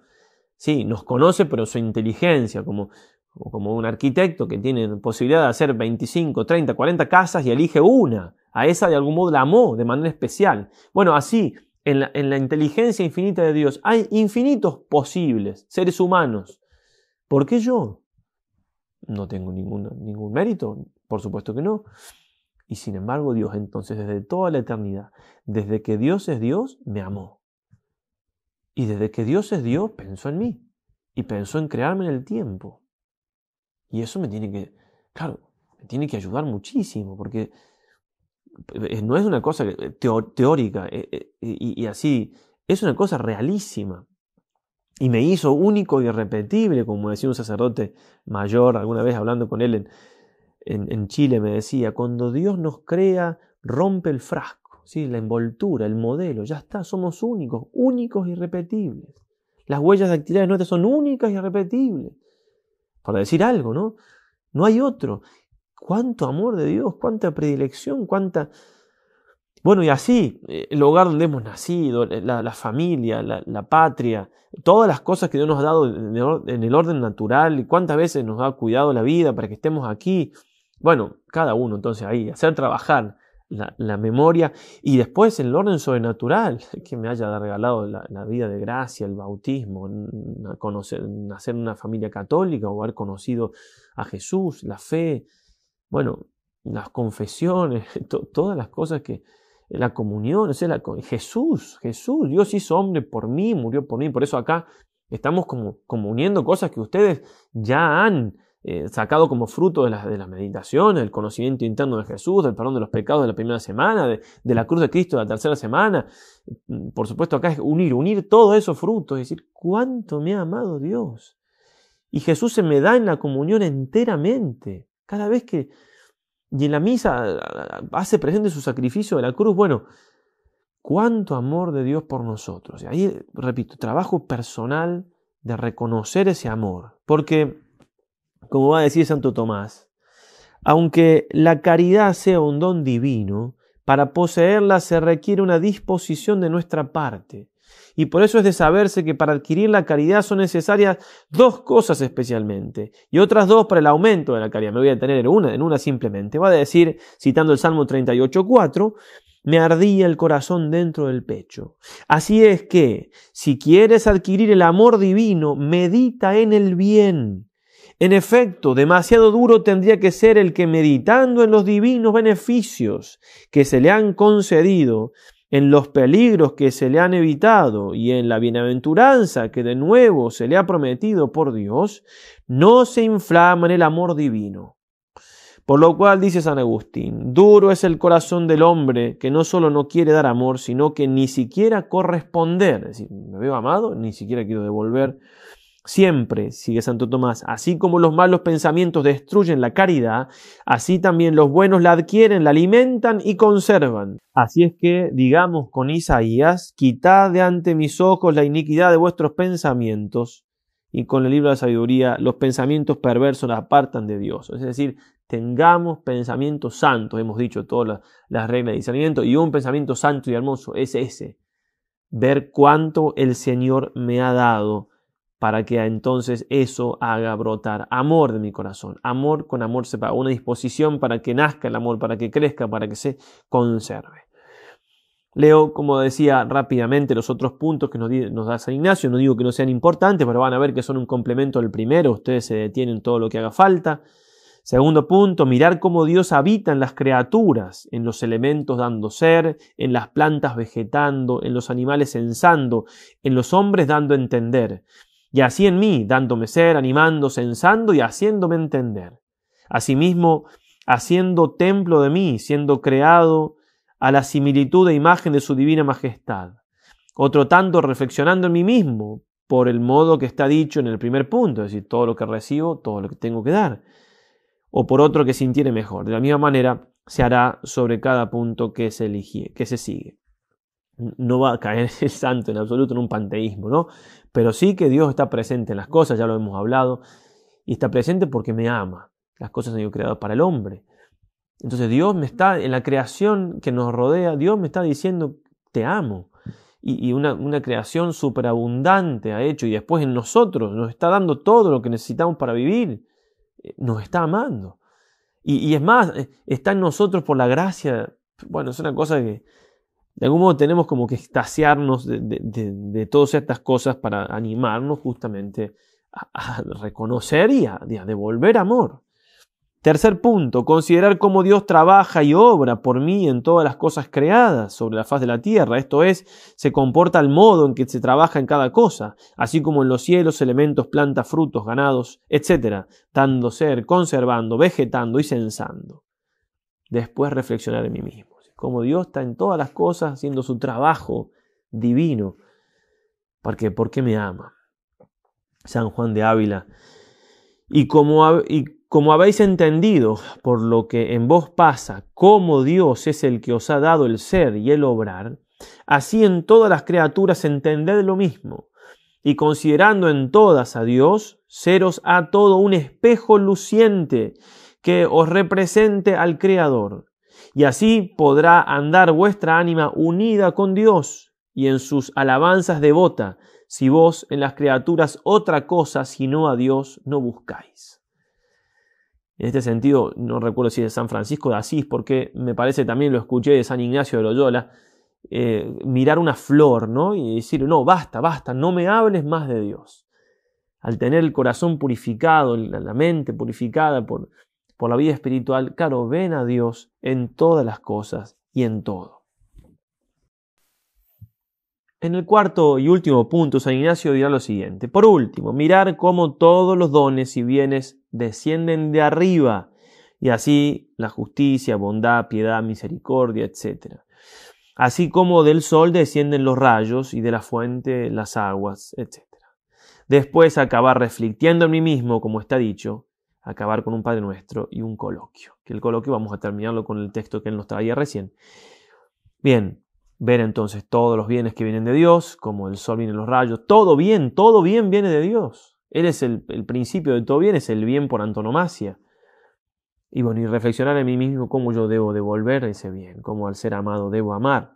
sí, nos conoce, pero su inteligencia, como, como un arquitecto que tiene posibilidad de hacer 25, 30, 40 casas y elige una. A esa de algún modo la amó de manera especial. Bueno, así, en la, en la, inteligencia infinita de Dios hay infinitos posibles seres humanos. ¿Por qué yo? no tengo ningún, ningún mérito, por supuesto que no. Y sin embargo Dios entonces desde toda la eternidad, desde que Dios es Dios, me amó. Y desde que Dios es Dios, pensó en mí. Y pensó en crearme en el tiempo. Y eso me tiene que, claro, me tiene que ayudar muchísimo, porque eh, eh, no es una cosa eh, teórica y así, es una cosa realísima y me hizo único y e irrepetible, como decía un sacerdote mayor alguna vez hablando con él en, en, Chile, me decía, cuando Dios nos crea, rompe el frasco, ¿sí? la envoltura, el modelo, ya está, somos únicos, únicos y e repetibles. Las huellas dactilares nuestras son únicas y e repetibles. Para decir algo, ¿no? No hay otro. Cuánto amor de Dios, cuánta predilección, cuánta bueno, y así, eh, el hogar donde hemos nacido, eh, la, familia, la, patria, todas las cosas que Dios nos ha dado en el, orden natural, y cuántas veces nos ha cuidado la vida para que estemos aquí. Bueno, cada uno entonces ahí, hacer trabajar la, memoria y después en el orden sobrenatural, que me haya regalado la, vida de gracia, el bautismo, nacer en una familia católica o haber conocido a Jesús, la fe, bueno, las confesiones, todas las cosas que, la comunión, es Jesús, Jesús, Dios hizo hombre por mí, murió por mí, por eso acá estamos como, uniendo cosas que ustedes ya han eh, sacado como fruto de las de la meditaciones, el conocimiento interno de Jesús, del perdón de los pecados de la primera semana, de, la cruz de Cristo de la tercera semana. Mm, por supuesto, acá es unir, unir todos esos frutos, y decir, cuánto me ha amado Dios. Y Jesús se me da en la comunión enteramente. Cada vez que, y en la misa hace presente su sacrificio de la cruz. Bueno, cuánto amor de Dios por nosotros. Y ahí, repito, trabajo personal de reconocer ese amor. Porque, como va a decir Santo Tomás, aunque la caridad sea un don divino, para poseerla se requiere una disposición de nuestra parte, y por eso es de saberse que para adquirir la caridad son necesarias dos cosas especialmente, y otras dos para el aumento de la caridad. Me voy a detener en una, en una simplemente. Va a decir, citando el Salmo 38.4, me ardía el corazón dentro del pecho. Así es que, si quieres adquirir el amor divino, medita en el bien. En efecto, demasiado duro tendría que ser el que meditando en los divinos beneficios que se le han concedido, en los peligros que se le han evitado y en la bienaventuranza que de nuevo se le ha prometido por Dios, no se inflama en el amor divino. Por lo cual dice San Agustín, duro es el corazón del hombre que no solo no quiere dar amor, sino que ni siquiera corresponder. Es decir, me veo amado, ni siquiera quiero devolver Siempre, sigue Santo Tomás, así como los malos pensamientos destruyen la caridad, así también los buenos la adquieren, la alimentan y conservan. Así es que, digamos con Isaías, quitad de ante mis ojos la iniquidad de vuestros pensamientos, y con el libro de la sabiduría, los pensamientos perversos la apartan de Dios. Es decir, tengamos pensamientos santos, hemos dicho todas las, reglas de discernimiento, y un pensamiento santo y hermoso es ese, ver cuánto el Señor me ha dado para que entonces eso haga brotar amor de mi corazón. Amor con amor se paga. Una disposición para que nazca el amor, para que crezca, para que se conserve. Leo, como decía rápidamente, los otros puntos que nos, da San Ignacio. No digo que no sean importantes, pero van a ver que son un complemento al primero. Ustedes se detienen todo lo que haga falta. Segundo punto, mirar cómo Dios habita en las criaturas, en los elementos dando ser, en las plantas vegetando, en los animales ensando, en los hombres dando entender y así en mí, dándome ser, animando, sensando y haciéndome entender. Asimismo, haciendo templo de mí, siendo creado a la similitud e imagen de su divina majestad. Otro tanto reflexionando en mí mismo, por el modo que está dicho en el primer punto, es decir, todo lo que recibo, todo lo que tengo que dar, o por otro que sintiere mejor. De la misma manera se hará sobre cada punto que se elige, que se sigue. No va a caer el santo en absoluto en un panteísmo, ¿no? Pero sí que Dios está presente en las cosas, ya lo hemos hablado, y está presente porque me ama. Las cosas han sido creadas para el hombre. Entonces Dios me está, en la creación que nos rodea, Dios me está diciendo, te amo. Y, una, creación superabundante ha hecho, y después en nosotros nos está dando todo lo que necesitamos para vivir. Eh, nos está amando. Y, y es más, eh, está en nosotros por la gracia. Bueno, es una cosa que, de algún modo tenemos como que extasiarnos de, todas estas cosas para animarnos justamente a, reconocer y a, devolver amor. Tercer punto, considerar cómo Dios trabaja y obra por mí en todas las cosas creadas sobre la faz de la tierra, esto es, se comporta al modo en que se trabaja en cada cosa, así como en los cielos, elementos, plantas, frutos, ganados, etc., dando ser, conservando, vegetando y censando. Después reflexionar en mí mismo como Dios está en todas las cosas haciendo su trabajo divino. ¿Por qué? Porque me ama. San Juan de Ávila. Y como, y como habéis entendido por lo que en vos pasa, cómo Dios es el que os ha dado el ser y el obrar, así en todas las criaturas entended lo mismo y considerando en todas a Dios, seros a todo un espejo luciente que os represente al Creador y así podrá andar vuestra ánima unida con Dios y en sus alabanzas devota, si vos en las criaturas otra cosa sino a Dios no buscáis. En este sentido, no recuerdo si es de San Francisco de Asís, porque me parece también lo escuché de San Ignacio de Loyola, eh, mirar una flor, ¿no? Y decir, no, basta, basta, no me hables más de Dios. Al tener el corazón purificado, la mente purificada por, por la vida espiritual, caro, ven a Dios en todas las cosas y en todo. En el cuarto y último punto, San Ignacio dirá lo siguiente. Por último, mirar cómo todos los dones y bienes descienden de arriba, y así la justicia, bondad, piedad, misericordia, etc. Así como del sol descienden los rayos y de la fuente las aguas, etc. Después acabar reflectiendo en mí mismo, como está dicho, acabar con un Padre Nuestro y un coloquio. Que el coloquio vamos a terminarlo con el texto que él nos traía recién. Bien, ver entonces todos los bienes que vienen de Dios, como el sol viene los rayos, todo bien, todo bien viene de Dios. Él es el, principio de todo bien, es el bien por antonomasia. Y bueno, y reflexionar en mí mismo cómo yo debo devolver ese bien, cómo al ser amado debo amar.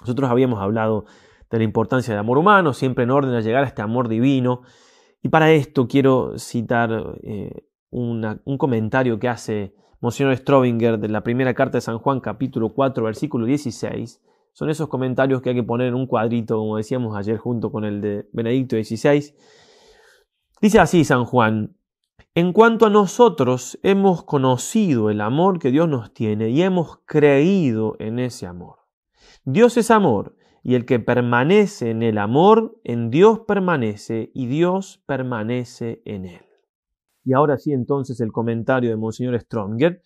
Nosotros habíamos hablado de la importancia del amor humano, siempre en orden a llegar a este amor divino. Y para esto quiero citar eh, un comentario que hace Monsignor Strobinger de la primera carta de San Juan, capítulo 4, versículo 16. Son esos comentarios que hay que poner en un cuadrito, como decíamos ayer, junto con el de Benedicto XVI. Dice así San Juan, en cuanto a nosotros hemos conocido el amor que Dios nos tiene y hemos creído en ese amor. Dios es amor y el que permanece en el amor, en Dios permanece y Dios permanece en él. Y ahora sí entonces el comentario de Monseñor Stronger.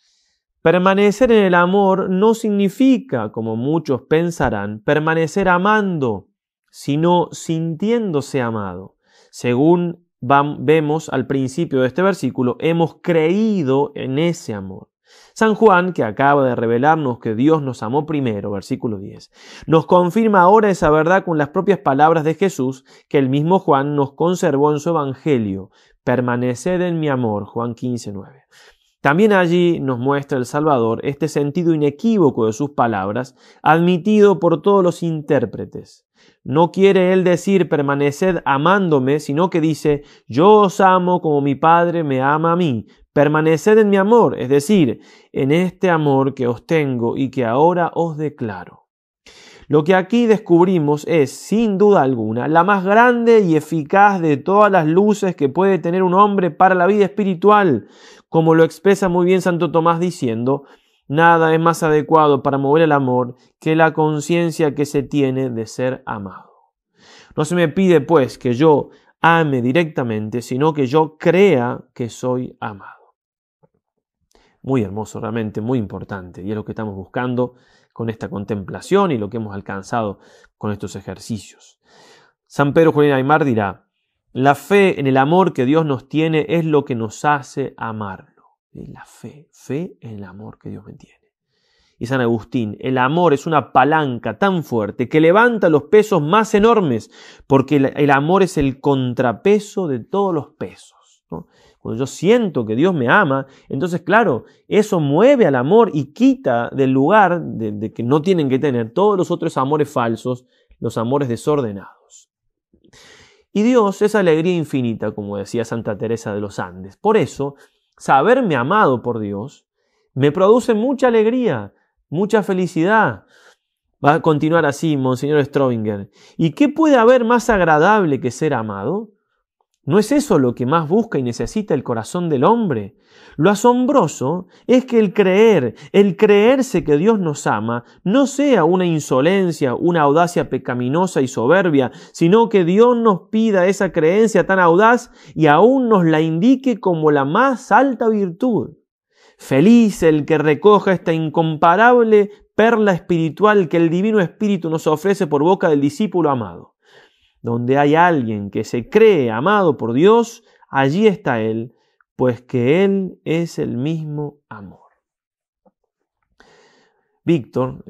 Permanecer en el amor no significa, como muchos pensarán, permanecer amando, sino sintiéndose amado. Según vemos al principio de este versículo, hemos creído en ese amor. San Juan, que acaba de revelarnos que Dios nos amó primero, versículo 10, nos confirma ahora esa verdad con las propias palabras de Jesús que el mismo Juan nos conservó en su Evangelio. Permaneced en mi amor, Juan 15, 9. También allí nos muestra el Salvador este sentido inequívoco de sus palabras, admitido por todos los intérpretes. No quiere él decir permaneced amándome, sino que dice yo os amo como mi Padre me ama a mí. Permaneced en mi amor, es decir, en este amor que os tengo y que ahora os declaro. Lo que aquí descubrimos es, sin duda alguna, la más grande y eficaz de todas las luces que puede tener un hombre para la vida espiritual, como lo expresa muy bien Santo Tomás diciendo, nada es más adecuado para mover el amor que la conciencia que se tiene de ser amado. No se me pide, pues, que yo ame directamente, sino que yo crea que soy amado. Muy hermoso, realmente, muy importante, y es lo que estamos buscando con esta contemplación y lo que hemos alcanzado con estos ejercicios. San Pedro Julián Aymar dirá, la fe en el amor que Dios nos tiene es lo que nos hace amarlo. La fe, fe en el amor que Dios me tiene. Y San Agustín, el amor es una palanca tan fuerte que levanta los pesos más enormes, porque el, amor es el contrapeso de todos los pesos cuando yo siento que Dios me ama, entonces claro, eso mueve al amor y quita del lugar de, que no tienen que tener todos los otros amores falsos, los amores desordenados. Y Dios es alegría infinita, como decía Santa Teresa de los Andes. Por eso, saberme amado por Dios me produce mucha alegría, mucha felicidad. Va a continuar así, Monseñor Strobinger. ¿Y qué puede haber más agradable que ser amado? ¿No es eso lo que más busca y necesita el corazón del hombre? Lo asombroso es que el creer, el creerse que Dios nos ama, no sea una insolencia, una audacia pecaminosa y soberbia, sino que Dios nos pida esa creencia tan audaz y aún nos la indique como la más alta virtud. Feliz el que recoja esta incomparable perla espiritual que el Divino Espíritu nos ofrece por boca del discípulo amado donde hay alguien que se cree amado por Dios, allí está Él, pues que Él es el mismo amor. Víctor,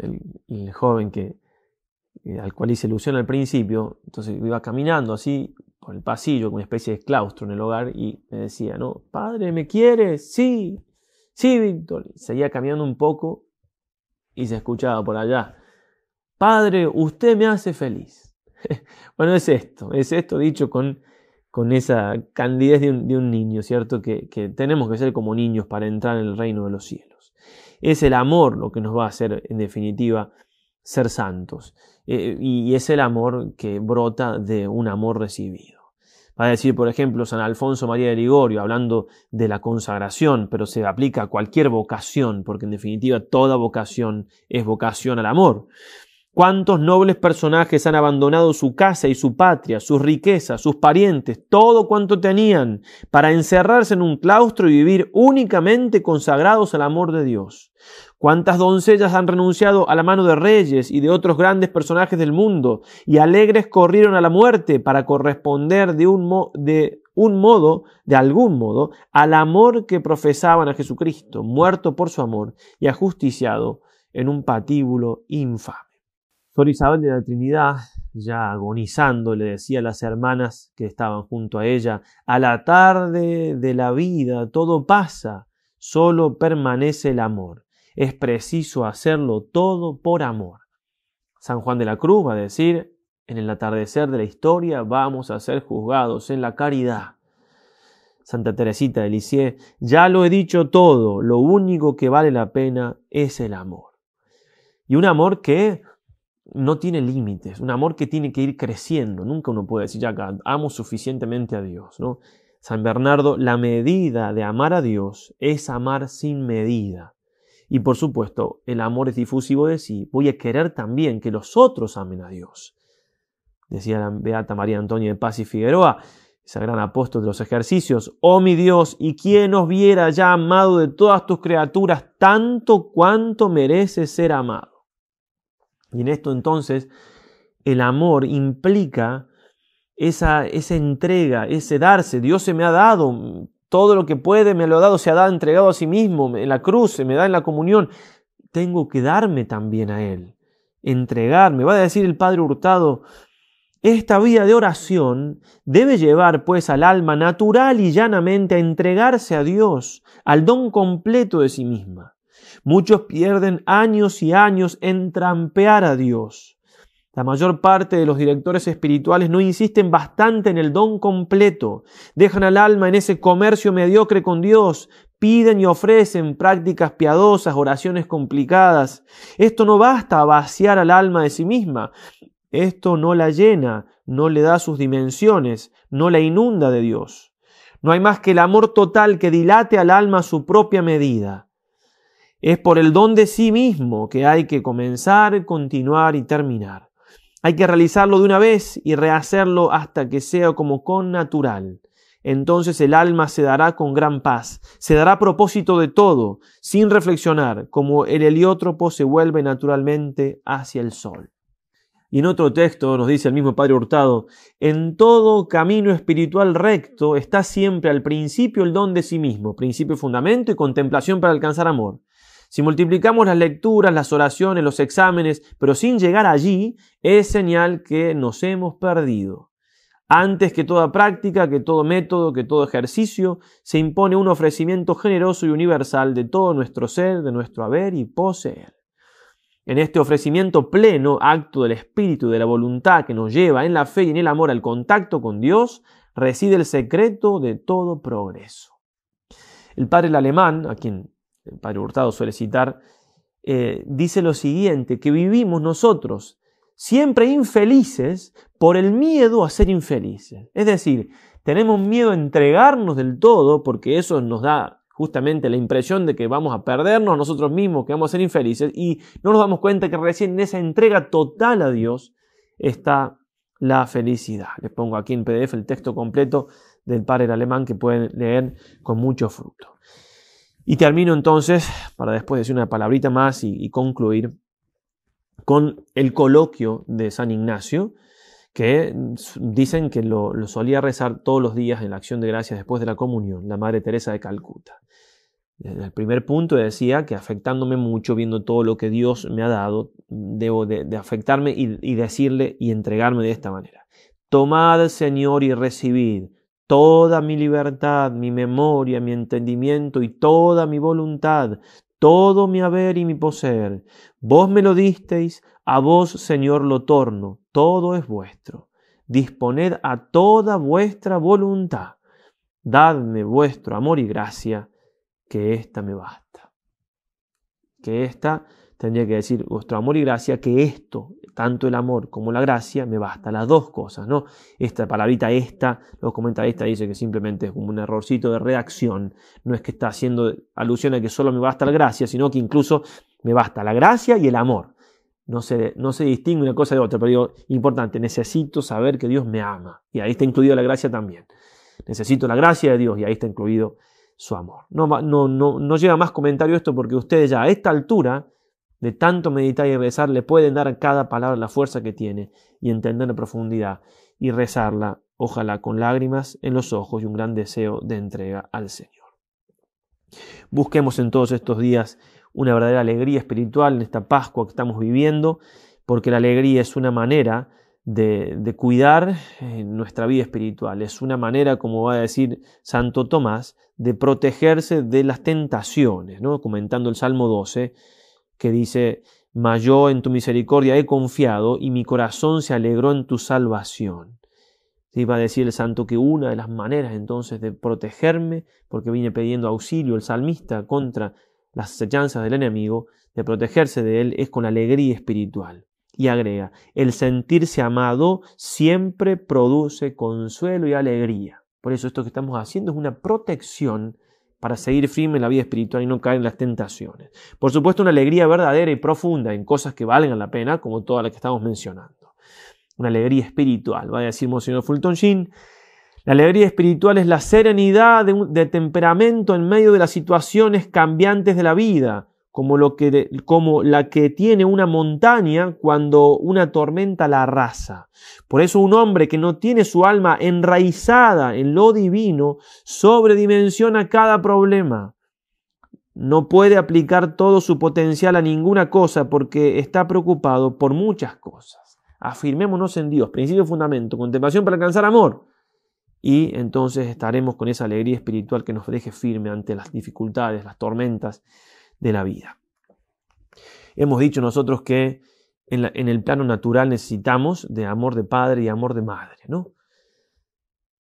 el, joven que, eh, al cual hice ilusión al principio, entonces iba caminando así por el pasillo, con una especie de claustro en el hogar, y me decía, no, padre, ¿me quieres? Sí, sí, Víctor. Seguía caminando un poco y se escuchaba por allá, padre, usted me hace feliz. bueno, es esto, es esto dicho con, con esa candidez de un, niño, ¿cierto? Que, tenemos que ser como niños para entrar en el reino de los cielos. Es el amor lo que nos va a hacer, en definitiva, ser santos. Eh, y es el amor que brota de un amor recibido. Va a decir, por ejemplo, San Alfonso María de Ligorio, hablando de la consagración, pero se aplica a cualquier vocación, porque en definitiva toda vocación es vocación al amor. ¿Cuántos nobles personajes han abandonado su casa y su patria, sus riquezas, sus parientes, todo cuanto tenían, para encerrarse en un claustro y vivir únicamente consagrados al amor de Dios? ¿Cuántas doncellas han renunciado a la mano de reyes y de otros grandes personajes del mundo y alegres corrieron a la muerte para corresponder de un, de un modo, de algún modo, al amor que profesaban a Jesucristo, muerto por su amor y ajusticiado en un patíbulo infame? Isabel de la Trinidad, ya agonizando, le decía a las hermanas que estaban junto a ella, a la tarde de la vida todo pasa, solo permanece el amor. Es preciso hacerlo todo por amor. San Juan de la Cruz va a decir, en el atardecer de la historia vamos a ser juzgados en la caridad. Santa Teresita de Lisieux, ya lo he dicho todo, lo único que vale la pena es el amor. Y un amor que no tiene límites, un amor que tiene que ir creciendo. Nunca uno puede decir, ya amo suficientemente a Dios. ¿no? San Bernardo, la medida de amar a Dios es amar sin medida. Y por supuesto, el amor es difusivo de sí. Voy a querer también que los otros amen a Dios. Decía la Beata María Antonia de Paz y Figueroa, esa gran apóstol de los ejercicios, oh mi Dios, ¿y quién os viera ya amado de todas tus criaturas tanto cuanto mereces ser amado? Y en esto entonces el amor implica esa, esa entrega, ese darse. Dios se me ha dado todo lo que puede, me lo ha dado, se ha dado entregado a sí mismo en la cruz, se me da en la comunión. Tengo que darme también a Él, entregarme. Va a decir el Padre Hurtado, esta vía de oración debe llevar pues al alma natural y llanamente a entregarse a Dios, al don completo de sí misma. Muchos pierden años y años en trampear a Dios. La mayor parte de los directores espirituales no insisten bastante en el don completo, dejan al alma en ese comercio mediocre con Dios, piden y ofrecen prácticas piadosas, oraciones complicadas. Esto no basta a vaciar al alma de sí misma, esto no la llena, no le da sus dimensiones, no la inunda de Dios. No hay más que el amor total que dilate al alma a su propia medida. Es por el don de sí mismo que hay que comenzar, continuar y terminar. Hay que realizarlo de una vez y rehacerlo hasta que sea como con natural. Entonces el alma se dará con gran paz, se dará propósito de todo, sin reflexionar, como el heliótropo se vuelve naturalmente hacia el sol. Y en otro texto nos dice el mismo Padre Hurtado, en todo camino espiritual recto está siempre al principio el don de sí mismo, principio fundamento y contemplación para alcanzar amor. Si multiplicamos las lecturas, las oraciones, los exámenes, pero sin llegar allí, es señal que nos hemos perdido. Antes que toda práctica, que todo método, que todo ejercicio, se impone un ofrecimiento generoso y universal de todo nuestro ser, de nuestro haber y poseer. En este ofrecimiento pleno, acto del espíritu y de la voluntad que nos lleva en la fe y en el amor al contacto con Dios, reside el secreto de todo progreso. El padre alemán, a quien el padre Hurtado suele citar, eh, dice lo siguiente, que vivimos nosotros siempre infelices por el miedo a ser infelices. Es decir, tenemos miedo a entregarnos del todo porque eso nos da justamente la impresión de que vamos a perdernos nosotros mismos, que vamos a ser infelices y no nos damos cuenta que recién en esa entrega total a Dios está la felicidad. Les pongo aquí en PDF el texto completo del padre alemán que pueden leer con mucho fruto. Y termino entonces, para después decir una palabrita más y, concluir, con el coloquio de San Ignacio, que dicen que lo, solía rezar todos los días en la acción de gracias después de la comunión, la Madre Teresa de Calcuta. En el primer punto decía que afectándome mucho, viendo todo lo que Dios me ha dado, debo de, afectarme y, y decirle y entregarme de esta manera. Tomad, Señor, y recibid toda mi libertad, mi memoria, mi entendimiento y toda mi voluntad, todo mi haber y mi poseer. Vos me lo disteis, a vos, Señor, lo torno, todo es vuestro. Disponed a toda vuestra voluntad. Dadme vuestro amor y gracia, que ésta me basta. Que ésta, tendría que decir, vuestro amor y gracia, que esto tanto el amor como la gracia, me basta las dos cosas, ¿no? Esta palabrita esta, los esta dice que simplemente es como un errorcito de reacción. no es que está haciendo alusión a que solo me basta la gracia, sino que incluso me basta la gracia y el amor. No se, no se distingue una cosa de otra, pero digo, importante, necesito saber que Dios me ama. Y ahí está incluida la gracia también. Necesito la gracia de Dios y ahí está incluido su amor. No, no, no, no más comentario esto porque ustedes ya a esta altura de tanto meditar y rezar, le pueden dar a cada palabra la fuerza que tiene y entender la profundidad y rezarla, ojalá con lágrimas en los ojos y un gran deseo de entrega al Señor. Busquemos en todos estos días una verdadera alegría espiritual en esta Pascua que estamos viviendo, porque la alegría es una manera de, de cuidar eh, nuestra vida espiritual, es una manera, como va a decir Santo Tomás, de protegerse de las tentaciones, ¿no? comentando el Salmo 12 que dice, Mas yo en tu misericordia he confiado y mi corazón se alegró en tu salvación. Se iba a decir el santo que una de las maneras entonces de protegerme, porque viene pidiendo auxilio el salmista contra las acechanzas del enemigo, de protegerse de él es con alegría espiritual. Y agrega, el sentirse amado siempre produce consuelo y alegría. Por eso esto que estamos haciendo es una protección para seguir firme en la vida espiritual y no caer en las tentaciones. Por supuesto, una alegría verdadera y profunda en cosas que valgan la pena, como todas las que estamos mencionando. Una alegría espiritual, va a decir Monseñor Fulton Sheen. La alegría espiritual es la serenidad de temperamento en medio de las situaciones cambiantes de la vida, como, lo que como la que tiene una montaña cuando una tormenta la arrasa. Por eso un hombre que no tiene su alma enraizada en lo divino sobredimensiona cada problema. No puede aplicar todo su potencial a ninguna cosa porque está preocupado por muchas cosas. Afirmémonos en Dios, principio y fundamento, contemplación para alcanzar amor. Y entonces estaremos con esa alegría espiritual que nos deje firme ante las dificultades, las tormentas de la vida. Hemos dicho nosotros que en, el plano natural necesitamos de amor de padre y amor de madre, ¿no?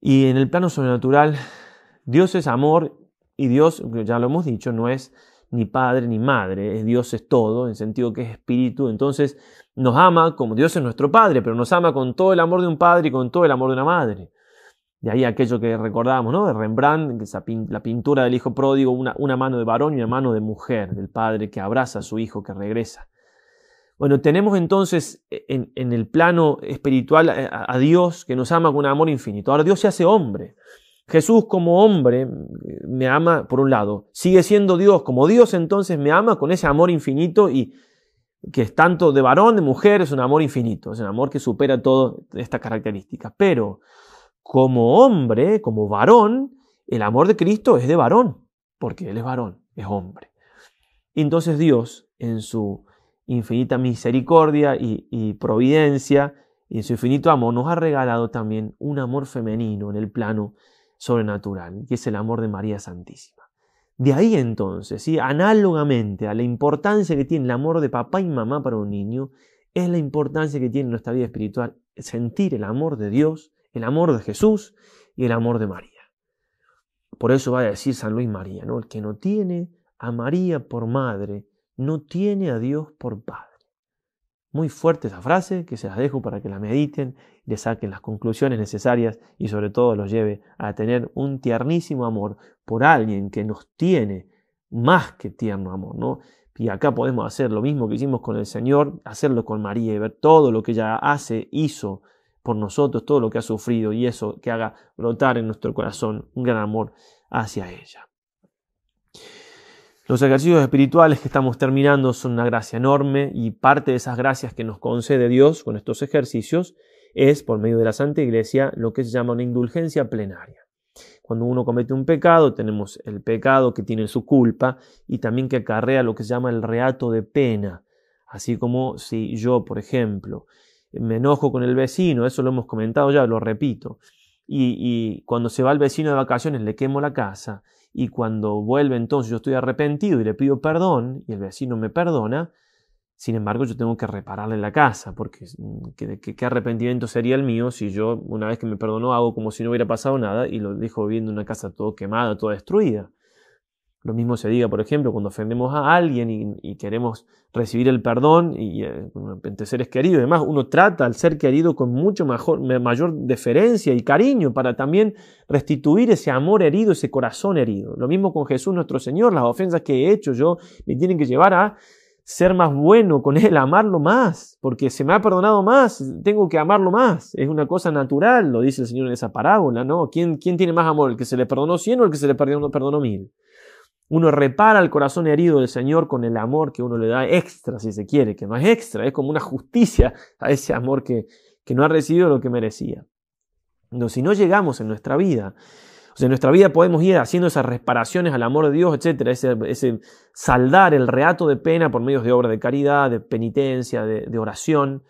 Y en el plano sobrenatural, Dios es amor y Dios, ya lo hemos dicho, no es ni padre ni madre, Dios es todo, en sentido que es espíritu, entonces nos ama como Dios es nuestro padre, pero nos ama con todo el amor de un padre y con todo el amor de una madre. De ahí aquello que recordábamos, ¿no? De Rembrandt, la pintura del hijo pródigo, una, mano de varón y una mano de mujer, del padre que abraza a su hijo que regresa. Bueno, tenemos entonces e, en, el plano espiritual a, a, Dios que nos ama con un amor infinito. Ahora Dios se hace hombre. Jesús como hombre eh, me ama por un lado, sigue siendo Dios, como Dios entonces me ama con ese amor infinito y que es tanto de varón, de mujer, es un amor infinito, es un amor que supera todas estas características. Pero como hombre, como varón, el amor de Cristo es de varón, porque Él es varón, es hombre. Entonces Dios, en su infinita misericordia y, providencia, y en su infinito amor, nos ha regalado también un amor femenino en el plano sobrenatural, que es el amor de María Santísima. De ahí entonces, ¿sí? análogamente a la importancia que tiene el amor de papá y mamá para un niño, es la importancia que tiene en nuestra vida espiritual sentir el amor de Dios el amor de Jesús y el amor de María. Por eso va a decir San Luis María, ¿no? El que no tiene a María por madre, no tiene a Dios por padre. Muy fuerte esa frase, que se las dejo para que la mediten, le saquen las conclusiones necesarias y sobre todo los lleve a tener un tiernísimo amor por alguien que nos tiene más que tierno amor, ¿no? Y acá podemos hacer lo mismo que hicimos con el Señor, hacerlo con María y ver todo lo que ella hace, hizo, por nosotros todo lo que ha sufrido y eso que haga brotar en nuestro corazón un gran amor hacia ella. Los ejercicios espirituales que estamos terminando son una gracia enorme y parte de esas gracias que nos concede Dios con estos ejercicios es, por medio de la Santa Iglesia, lo que se llama una indulgencia plenaria. Cuando uno comete un pecado, tenemos el pecado que tiene su culpa y también que acarrea lo que se llama el reato de pena. Así como si yo, por ejemplo, me enojo con el vecino, eso lo hemos comentado ya, lo repito. Y, cuando se va el vecino de vacaciones le quemo la casa y cuando vuelve entonces yo estoy arrepentido y le pido perdón y el vecino me perdona, sin embargo yo tengo que repararle la casa porque mm, qué, arrepentimiento sería el mío si yo una vez que me perdonó hago como si no hubiera pasado nada y lo dejo viviendo una casa todo quemada, toda destruida. Lo mismo se diga, por ejemplo, cuando ofendemos a alguien y, queremos recibir el perdón y eh, entre seres queridos. Además, uno trata al ser querido con mucho mayor deferencia y cariño para también restituir ese amor herido, ese corazón herido. Lo mismo con Jesús nuestro Señor. Las ofensas que he hecho yo me tienen que llevar a ser más bueno con él, amarlo más, porque se me ha perdonado más, tengo que amarlo más. Es una cosa natural, lo dice el Señor en esa parábola, ¿no? ¿Quién, quién tiene más amor, el que se le perdonó cien o el que se le perdonó, perdonó mil? Uno repara el corazón herido del Señor con el amor que uno le da extra, si se quiere, que no es extra, es como una justicia a ese amor que, que no ha recibido lo que merecía. No, si no llegamos en nuestra vida, o sea, en nuestra vida podemos ir haciendo esas reparaciones al amor de Dios, etc. Ese, saldar el reato de pena por medios de obra de caridad, de penitencia, de oración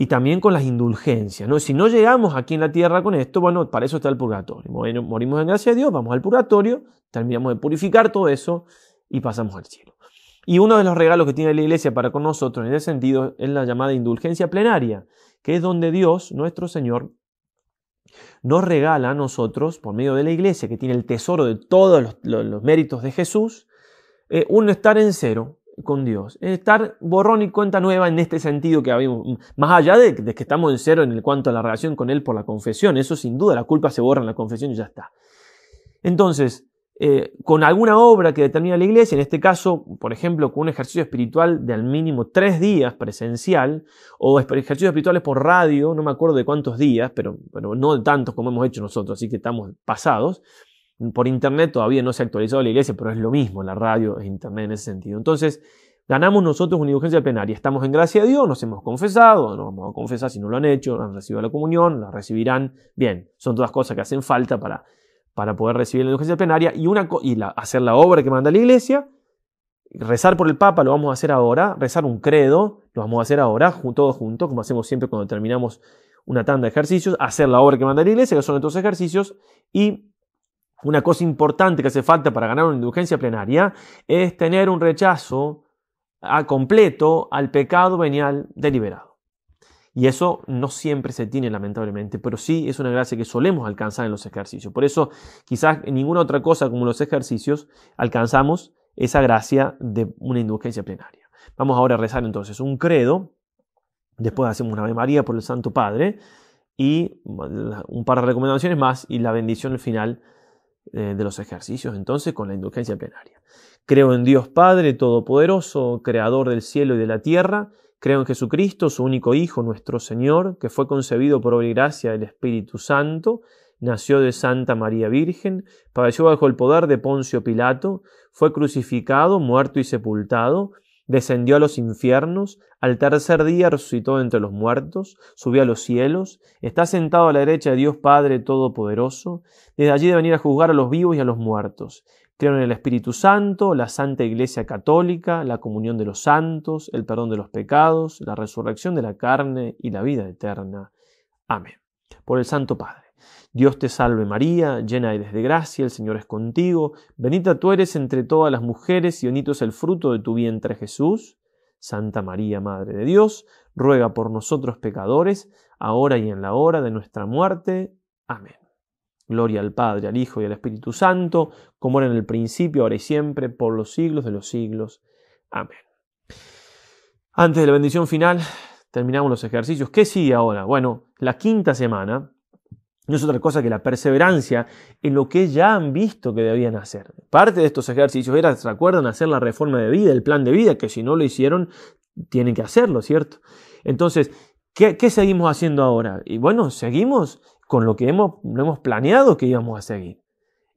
y también con las indulgencias. ¿no? Si no llegamos aquí en la tierra con esto, bueno, para eso está el purgatorio. Morimos en gracia de Dios, vamos al purgatorio, terminamos de purificar todo eso y pasamos al cielo. Y uno de los regalos que tiene la iglesia para con nosotros en ese sentido es la llamada indulgencia plenaria, que es donde Dios, nuestro Señor, nos regala a nosotros, por medio de la iglesia, que tiene el tesoro de todos los, méritos de Jesús, eh, un estar en cero, con Dios. estar borrón y cuenta nueva en este sentido que habíamos, más allá de, que estamos en cero en el cuanto a la relación con Él por la confesión, eso sin duda, la culpa se borra en la confesión y ya está. Entonces, eh, con alguna obra que determina la iglesia, en este caso, por ejemplo, con un ejercicio espiritual de al mínimo tres días presencial, o ejercicios espirituales por radio, no me acuerdo de cuántos días, pero, pero no tantos como hemos hecho nosotros, así que estamos pasados, por Internet todavía no se ha actualizado la iglesia, pero es lo mismo, la radio es Internet en ese sentido. Entonces, ganamos nosotros una indulgencia plenaria. Estamos en gracia de Dios, nos hemos confesado, nos vamos a confesar si no lo han hecho, han recibido la comunión, la recibirán. Bien, son todas cosas que hacen falta para, para poder recibir la indulgencia plenaria y, una, y hacer la obra que manda la iglesia. Rezar por el Papa lo vamos a hacer ahora, rezar un credo lo vamos a hacer ahora, todos juntos, como hacemos siempre cuando terminamos una tanda de ejercicios, hacer la obra que manda la iglesia, que son estos ejercicios, y una cosa importante que hace falta para ganar una indulgencia plenaria es tener un rechazo a ah, completo al pecado venial deliberado. Y eso no siempre se tiene, lamentablemente, pero sí es una gracia que solemos alcanzar en los ejercicios. Por eso, quizás en ninguna otra cosa como los ejercicios alcanzamos esa gracia de una indulgencia plenaria. Vamos ahora a rezar entonces un credo, después hacemos una Ave María por el Santo Padre y un par de recomendaciones más y la bendición al final eh, de los ejercicios entonces con la indulgencia plenaria. Creo en Dios Padre Todopoderoso, Creador del cielo y de la tierra. Creo en Jesucristo, su único Hijo, nuestro Señor, que fue concebido por obra y gracia del Espíritu Santo, nació de Santa María Virgen, padeció bajo el poder de Poncio Pilato, fue crucificado, muerto y sepultado descendió a los infiernos, al tercer día resucitó entre los muertos, subió a los cielos, está sentado a la derecha de Dios Padre Todopoderoso, desde allí de venir a juzgar a los vivos y a los muertos. Creo en el Espíritu Santo, la Santa Iglesia Católica, la comunión de los santos, el perdón de los pecados, la resurrección de la carne y la vida eterna. Amén. Por el Santo Padre Dios te salve María, llena eres de gracia, el Señor es contigo, bendita tú eres entre todas las mujeres y bendito es el fruto de tu vientre Jesús. Santa María, Madre de Dios, ruega por nosotros pecadores, ahora y en la hora de nuestra muerte. Amén. Gloria al Padre, al Hijo y al Espíritu Santo, como era en el principio, ahora y siempre, por los siglos de los siglos. Amén. Antes de la bendición final, terminamos los ejercicios. ¿Qué sigue ahora? Bueno, la quinta semana no es otra cosa que la perseverancia en lo que ya han visto que debían hacer. Parte de estos ejercicios era, ¿se acuerdan? Hacer la reforma de vida, el plan de vida, que si no lo hicieron, tienen que hacerlo, ¿cierto? Entonces, ¿qué, seguimos haciendo ahora? Y bueno, seguimos con lo que hemos, hemos planeado que íbamos a seguir.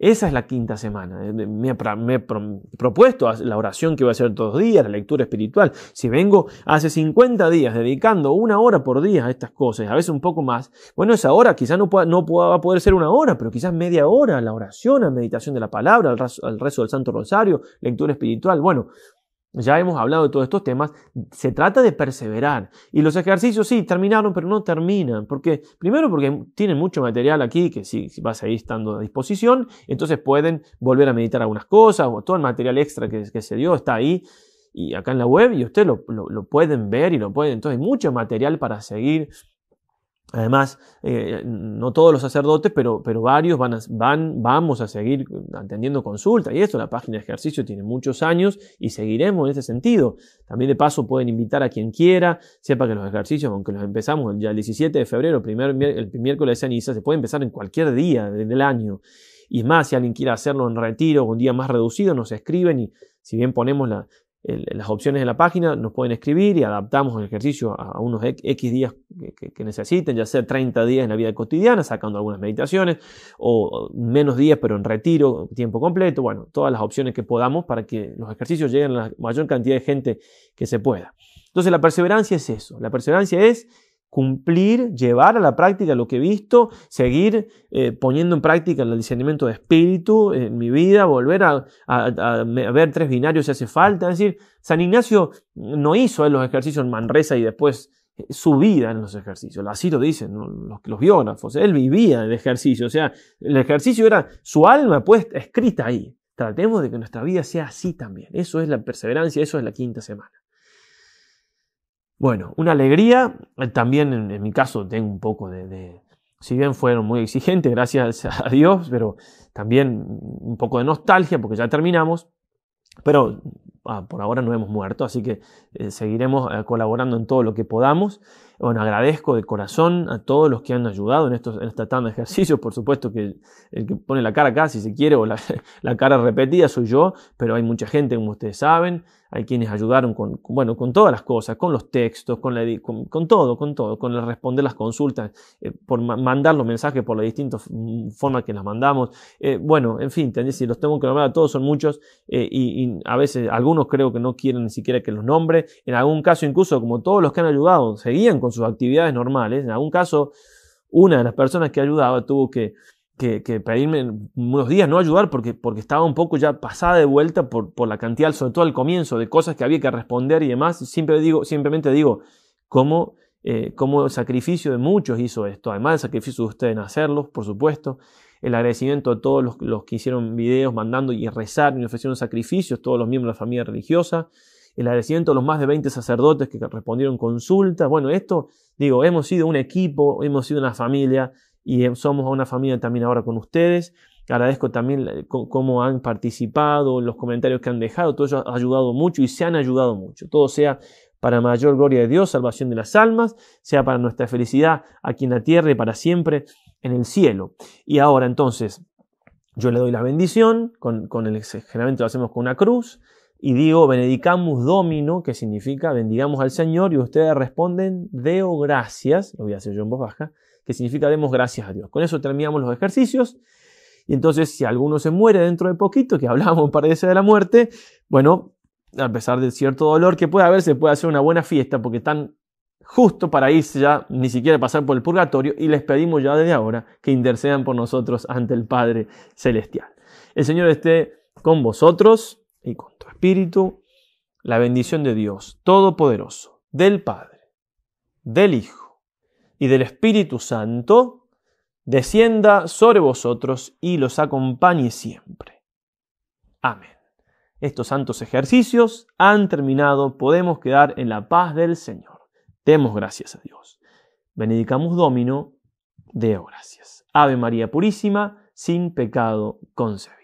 Esa es la quinta semana. Eh, me he, propuesto la oración que voy a hacer todos los días, la lectura espiritual. Si vengo hace 50 días dedicando una hora por día a estas cosas, a veces un poco más, bueno, esa hora quizás no, pueda, va a poder ser una hora, pero quizás media hora, a la oración, la meditación de la palabra, al rezo del Santo Rosario, lectura espiritual. Bueno, ya hemos hablado de todos estos temas. Se trata de perseverar. Y los ejercicios sí terminaron, pero no terminan. Porque, primero, porque tienen mucho material aquí que si sí, vas a seguir estando a disposición, entonces pueden volver a meditar algunas cosas o todo el material extra que, que se dio está ahí y acá en la web y ustedes lo, lo, pueden ver y lo pueden. Entonces, hay mucho material para seguir Además, eh, no todos los sacerdotes, pero, varios van, van vamos a seguir atendiendo consultas y esto. La página de ejercicio tiene muchos años y seguiremos en ese sentido. También de paso pueden invitar a quien quiera. Sepa que los ejercicios, aunque los empezamos ya el 17 de febrero, primer, el miércoles de ceniza, se puede empezar en cualquier día del año. Y más, si alguien quiere hacerlo en retiro, un día más reducido, nos escriben y si bien ponemos la, las opciones en la página, nos pueden escribir y adaptamos el ejercicio a, unos X días que, que, necesiten, ya sea 30 días en la vida cotidiana, sacando algunas meditaciones, o menos días pero en retiro, tiempo completo, bueno, todas las opciones que podamos para que los ejercicios lleguen a la mayor cantidad de gente que se pueda. Entonces la perseverancia es eso, la perseverancia es cumplir, llevar a la práctica lo que he visto, seguir eh, poniendo en práctica el discernimiento de espíritu en mi vida, volver a, ver tres binarios si hace falta. Es decir, San Ignacio no hizo los ejercicios en Manresa y después eh, su vida en los ejercicios. Así lo dicen los, los, biógrafos. Él vivía el ejercicio. O sea, el ejercicio era su alma puesta escrita ahí. Tratemos de que nuestra vida sea así también. Eso es la perseverancia, eso es la quinta semana. Bueno, una alegría. Eh, también en, mi caso tengo un poco de, Si bien fueron muy exigentes, gracias a Dios, pero también un poco de nostalgia porque ya terminamos. Pero ah, por ahora no hemos muerto, así que eh, seguiremos eh, colaborando en todo lo que podamos. Bueno, agradezco de corazón a todos los que han ayudado en, estos, esta tanda de ejercicios. Por supuesto que el que pone la cara acá, si se quiere, o la cara repetida soy yo, pero hay mucha gente, como ustedes saben hay quienes ayudaron con, bueno, con todas las cosas, con los textos, con, la, con, todo, con todo, con el responder las consultas, eh, por mandar los mensajes por las distintas mm, formas que las mandamos. Eh, bueno, en fin, si los tengo que nombrar a todos, son muchos eh, y, y, a veces algunos creo que no quieren ni siquiera que los nombre. En algún caso, incluso como todos los que han ayudado, seguían con sus actividades normales. En algún caso, una de las personas que ayudaba tuvo que que, pedirme unos días, no ayudar, porque, porque estaba un poco ya pasada de vuelta por, por la cantidad, sobre todo al comienzo, de cosas que había que responder y demás. Siempre digo, simplemente digo, como eh, el sacrificio de muchos hizo esto? Además, el sacrificio de ustedes en hacerlos, por supuesto. El agradecimiento a todos los, los que hicieron videos mandando y rezar y ofrecieron sacrificios, todos los miembros de la familia religiosa el agradecimiento a los más de 20 sacerdotes que respondieron consultas. Bueno, esto, digo, hemos sido un equipo, hemos sido una familia, y eh, somos una familia también ahora con ustedes. Agradezco también eh, cómo han participado, los comentarios que han dejado, todo eso ha ayudado mucho y se han ayudado mucho. Todo sea para mayor gloria de Dios, salvación de las almas, sea para nuestra felicidad aquí en la tierra y para siempre en el cielo. Y ahora entonces, yo le doy la bendición, con, el, generalmente lo hacemos con una cruz, y digo, benedicamos domino, que significa bendigamos al Señor, y ustedes responden, deo gracias, lo voy a hacer yo en voz baja, que significa demos gracias a Dios. Con eso terminamos los ejercicios. Y entonces, si alguno se muere dentro de poquito, que hablábamos para veces de la muerte, bueno, a pesar del cierto dolor que pueda haber, se puede hacer una buena fiesta porque están justo para irse ya, ni siquiera pasar por el purgatorio, y les pedimos ya desde ahora que intercedan por nosotros ante el Padre Celestial. El Señor esté con vosotros y con tu espíritu. La bendición de Dios Todopoderoso, del Padre, del Hijo y del Espíritu Santo, descienda sobre vosotros y los acompañe siempre. Amén. Estos santos ejercicios han terminado, podemos quedar en la paz del Señor. Demos gracias a Dios. Benedicamos, Domino, de gracias. Ave María Purísima, sin pecado concebida.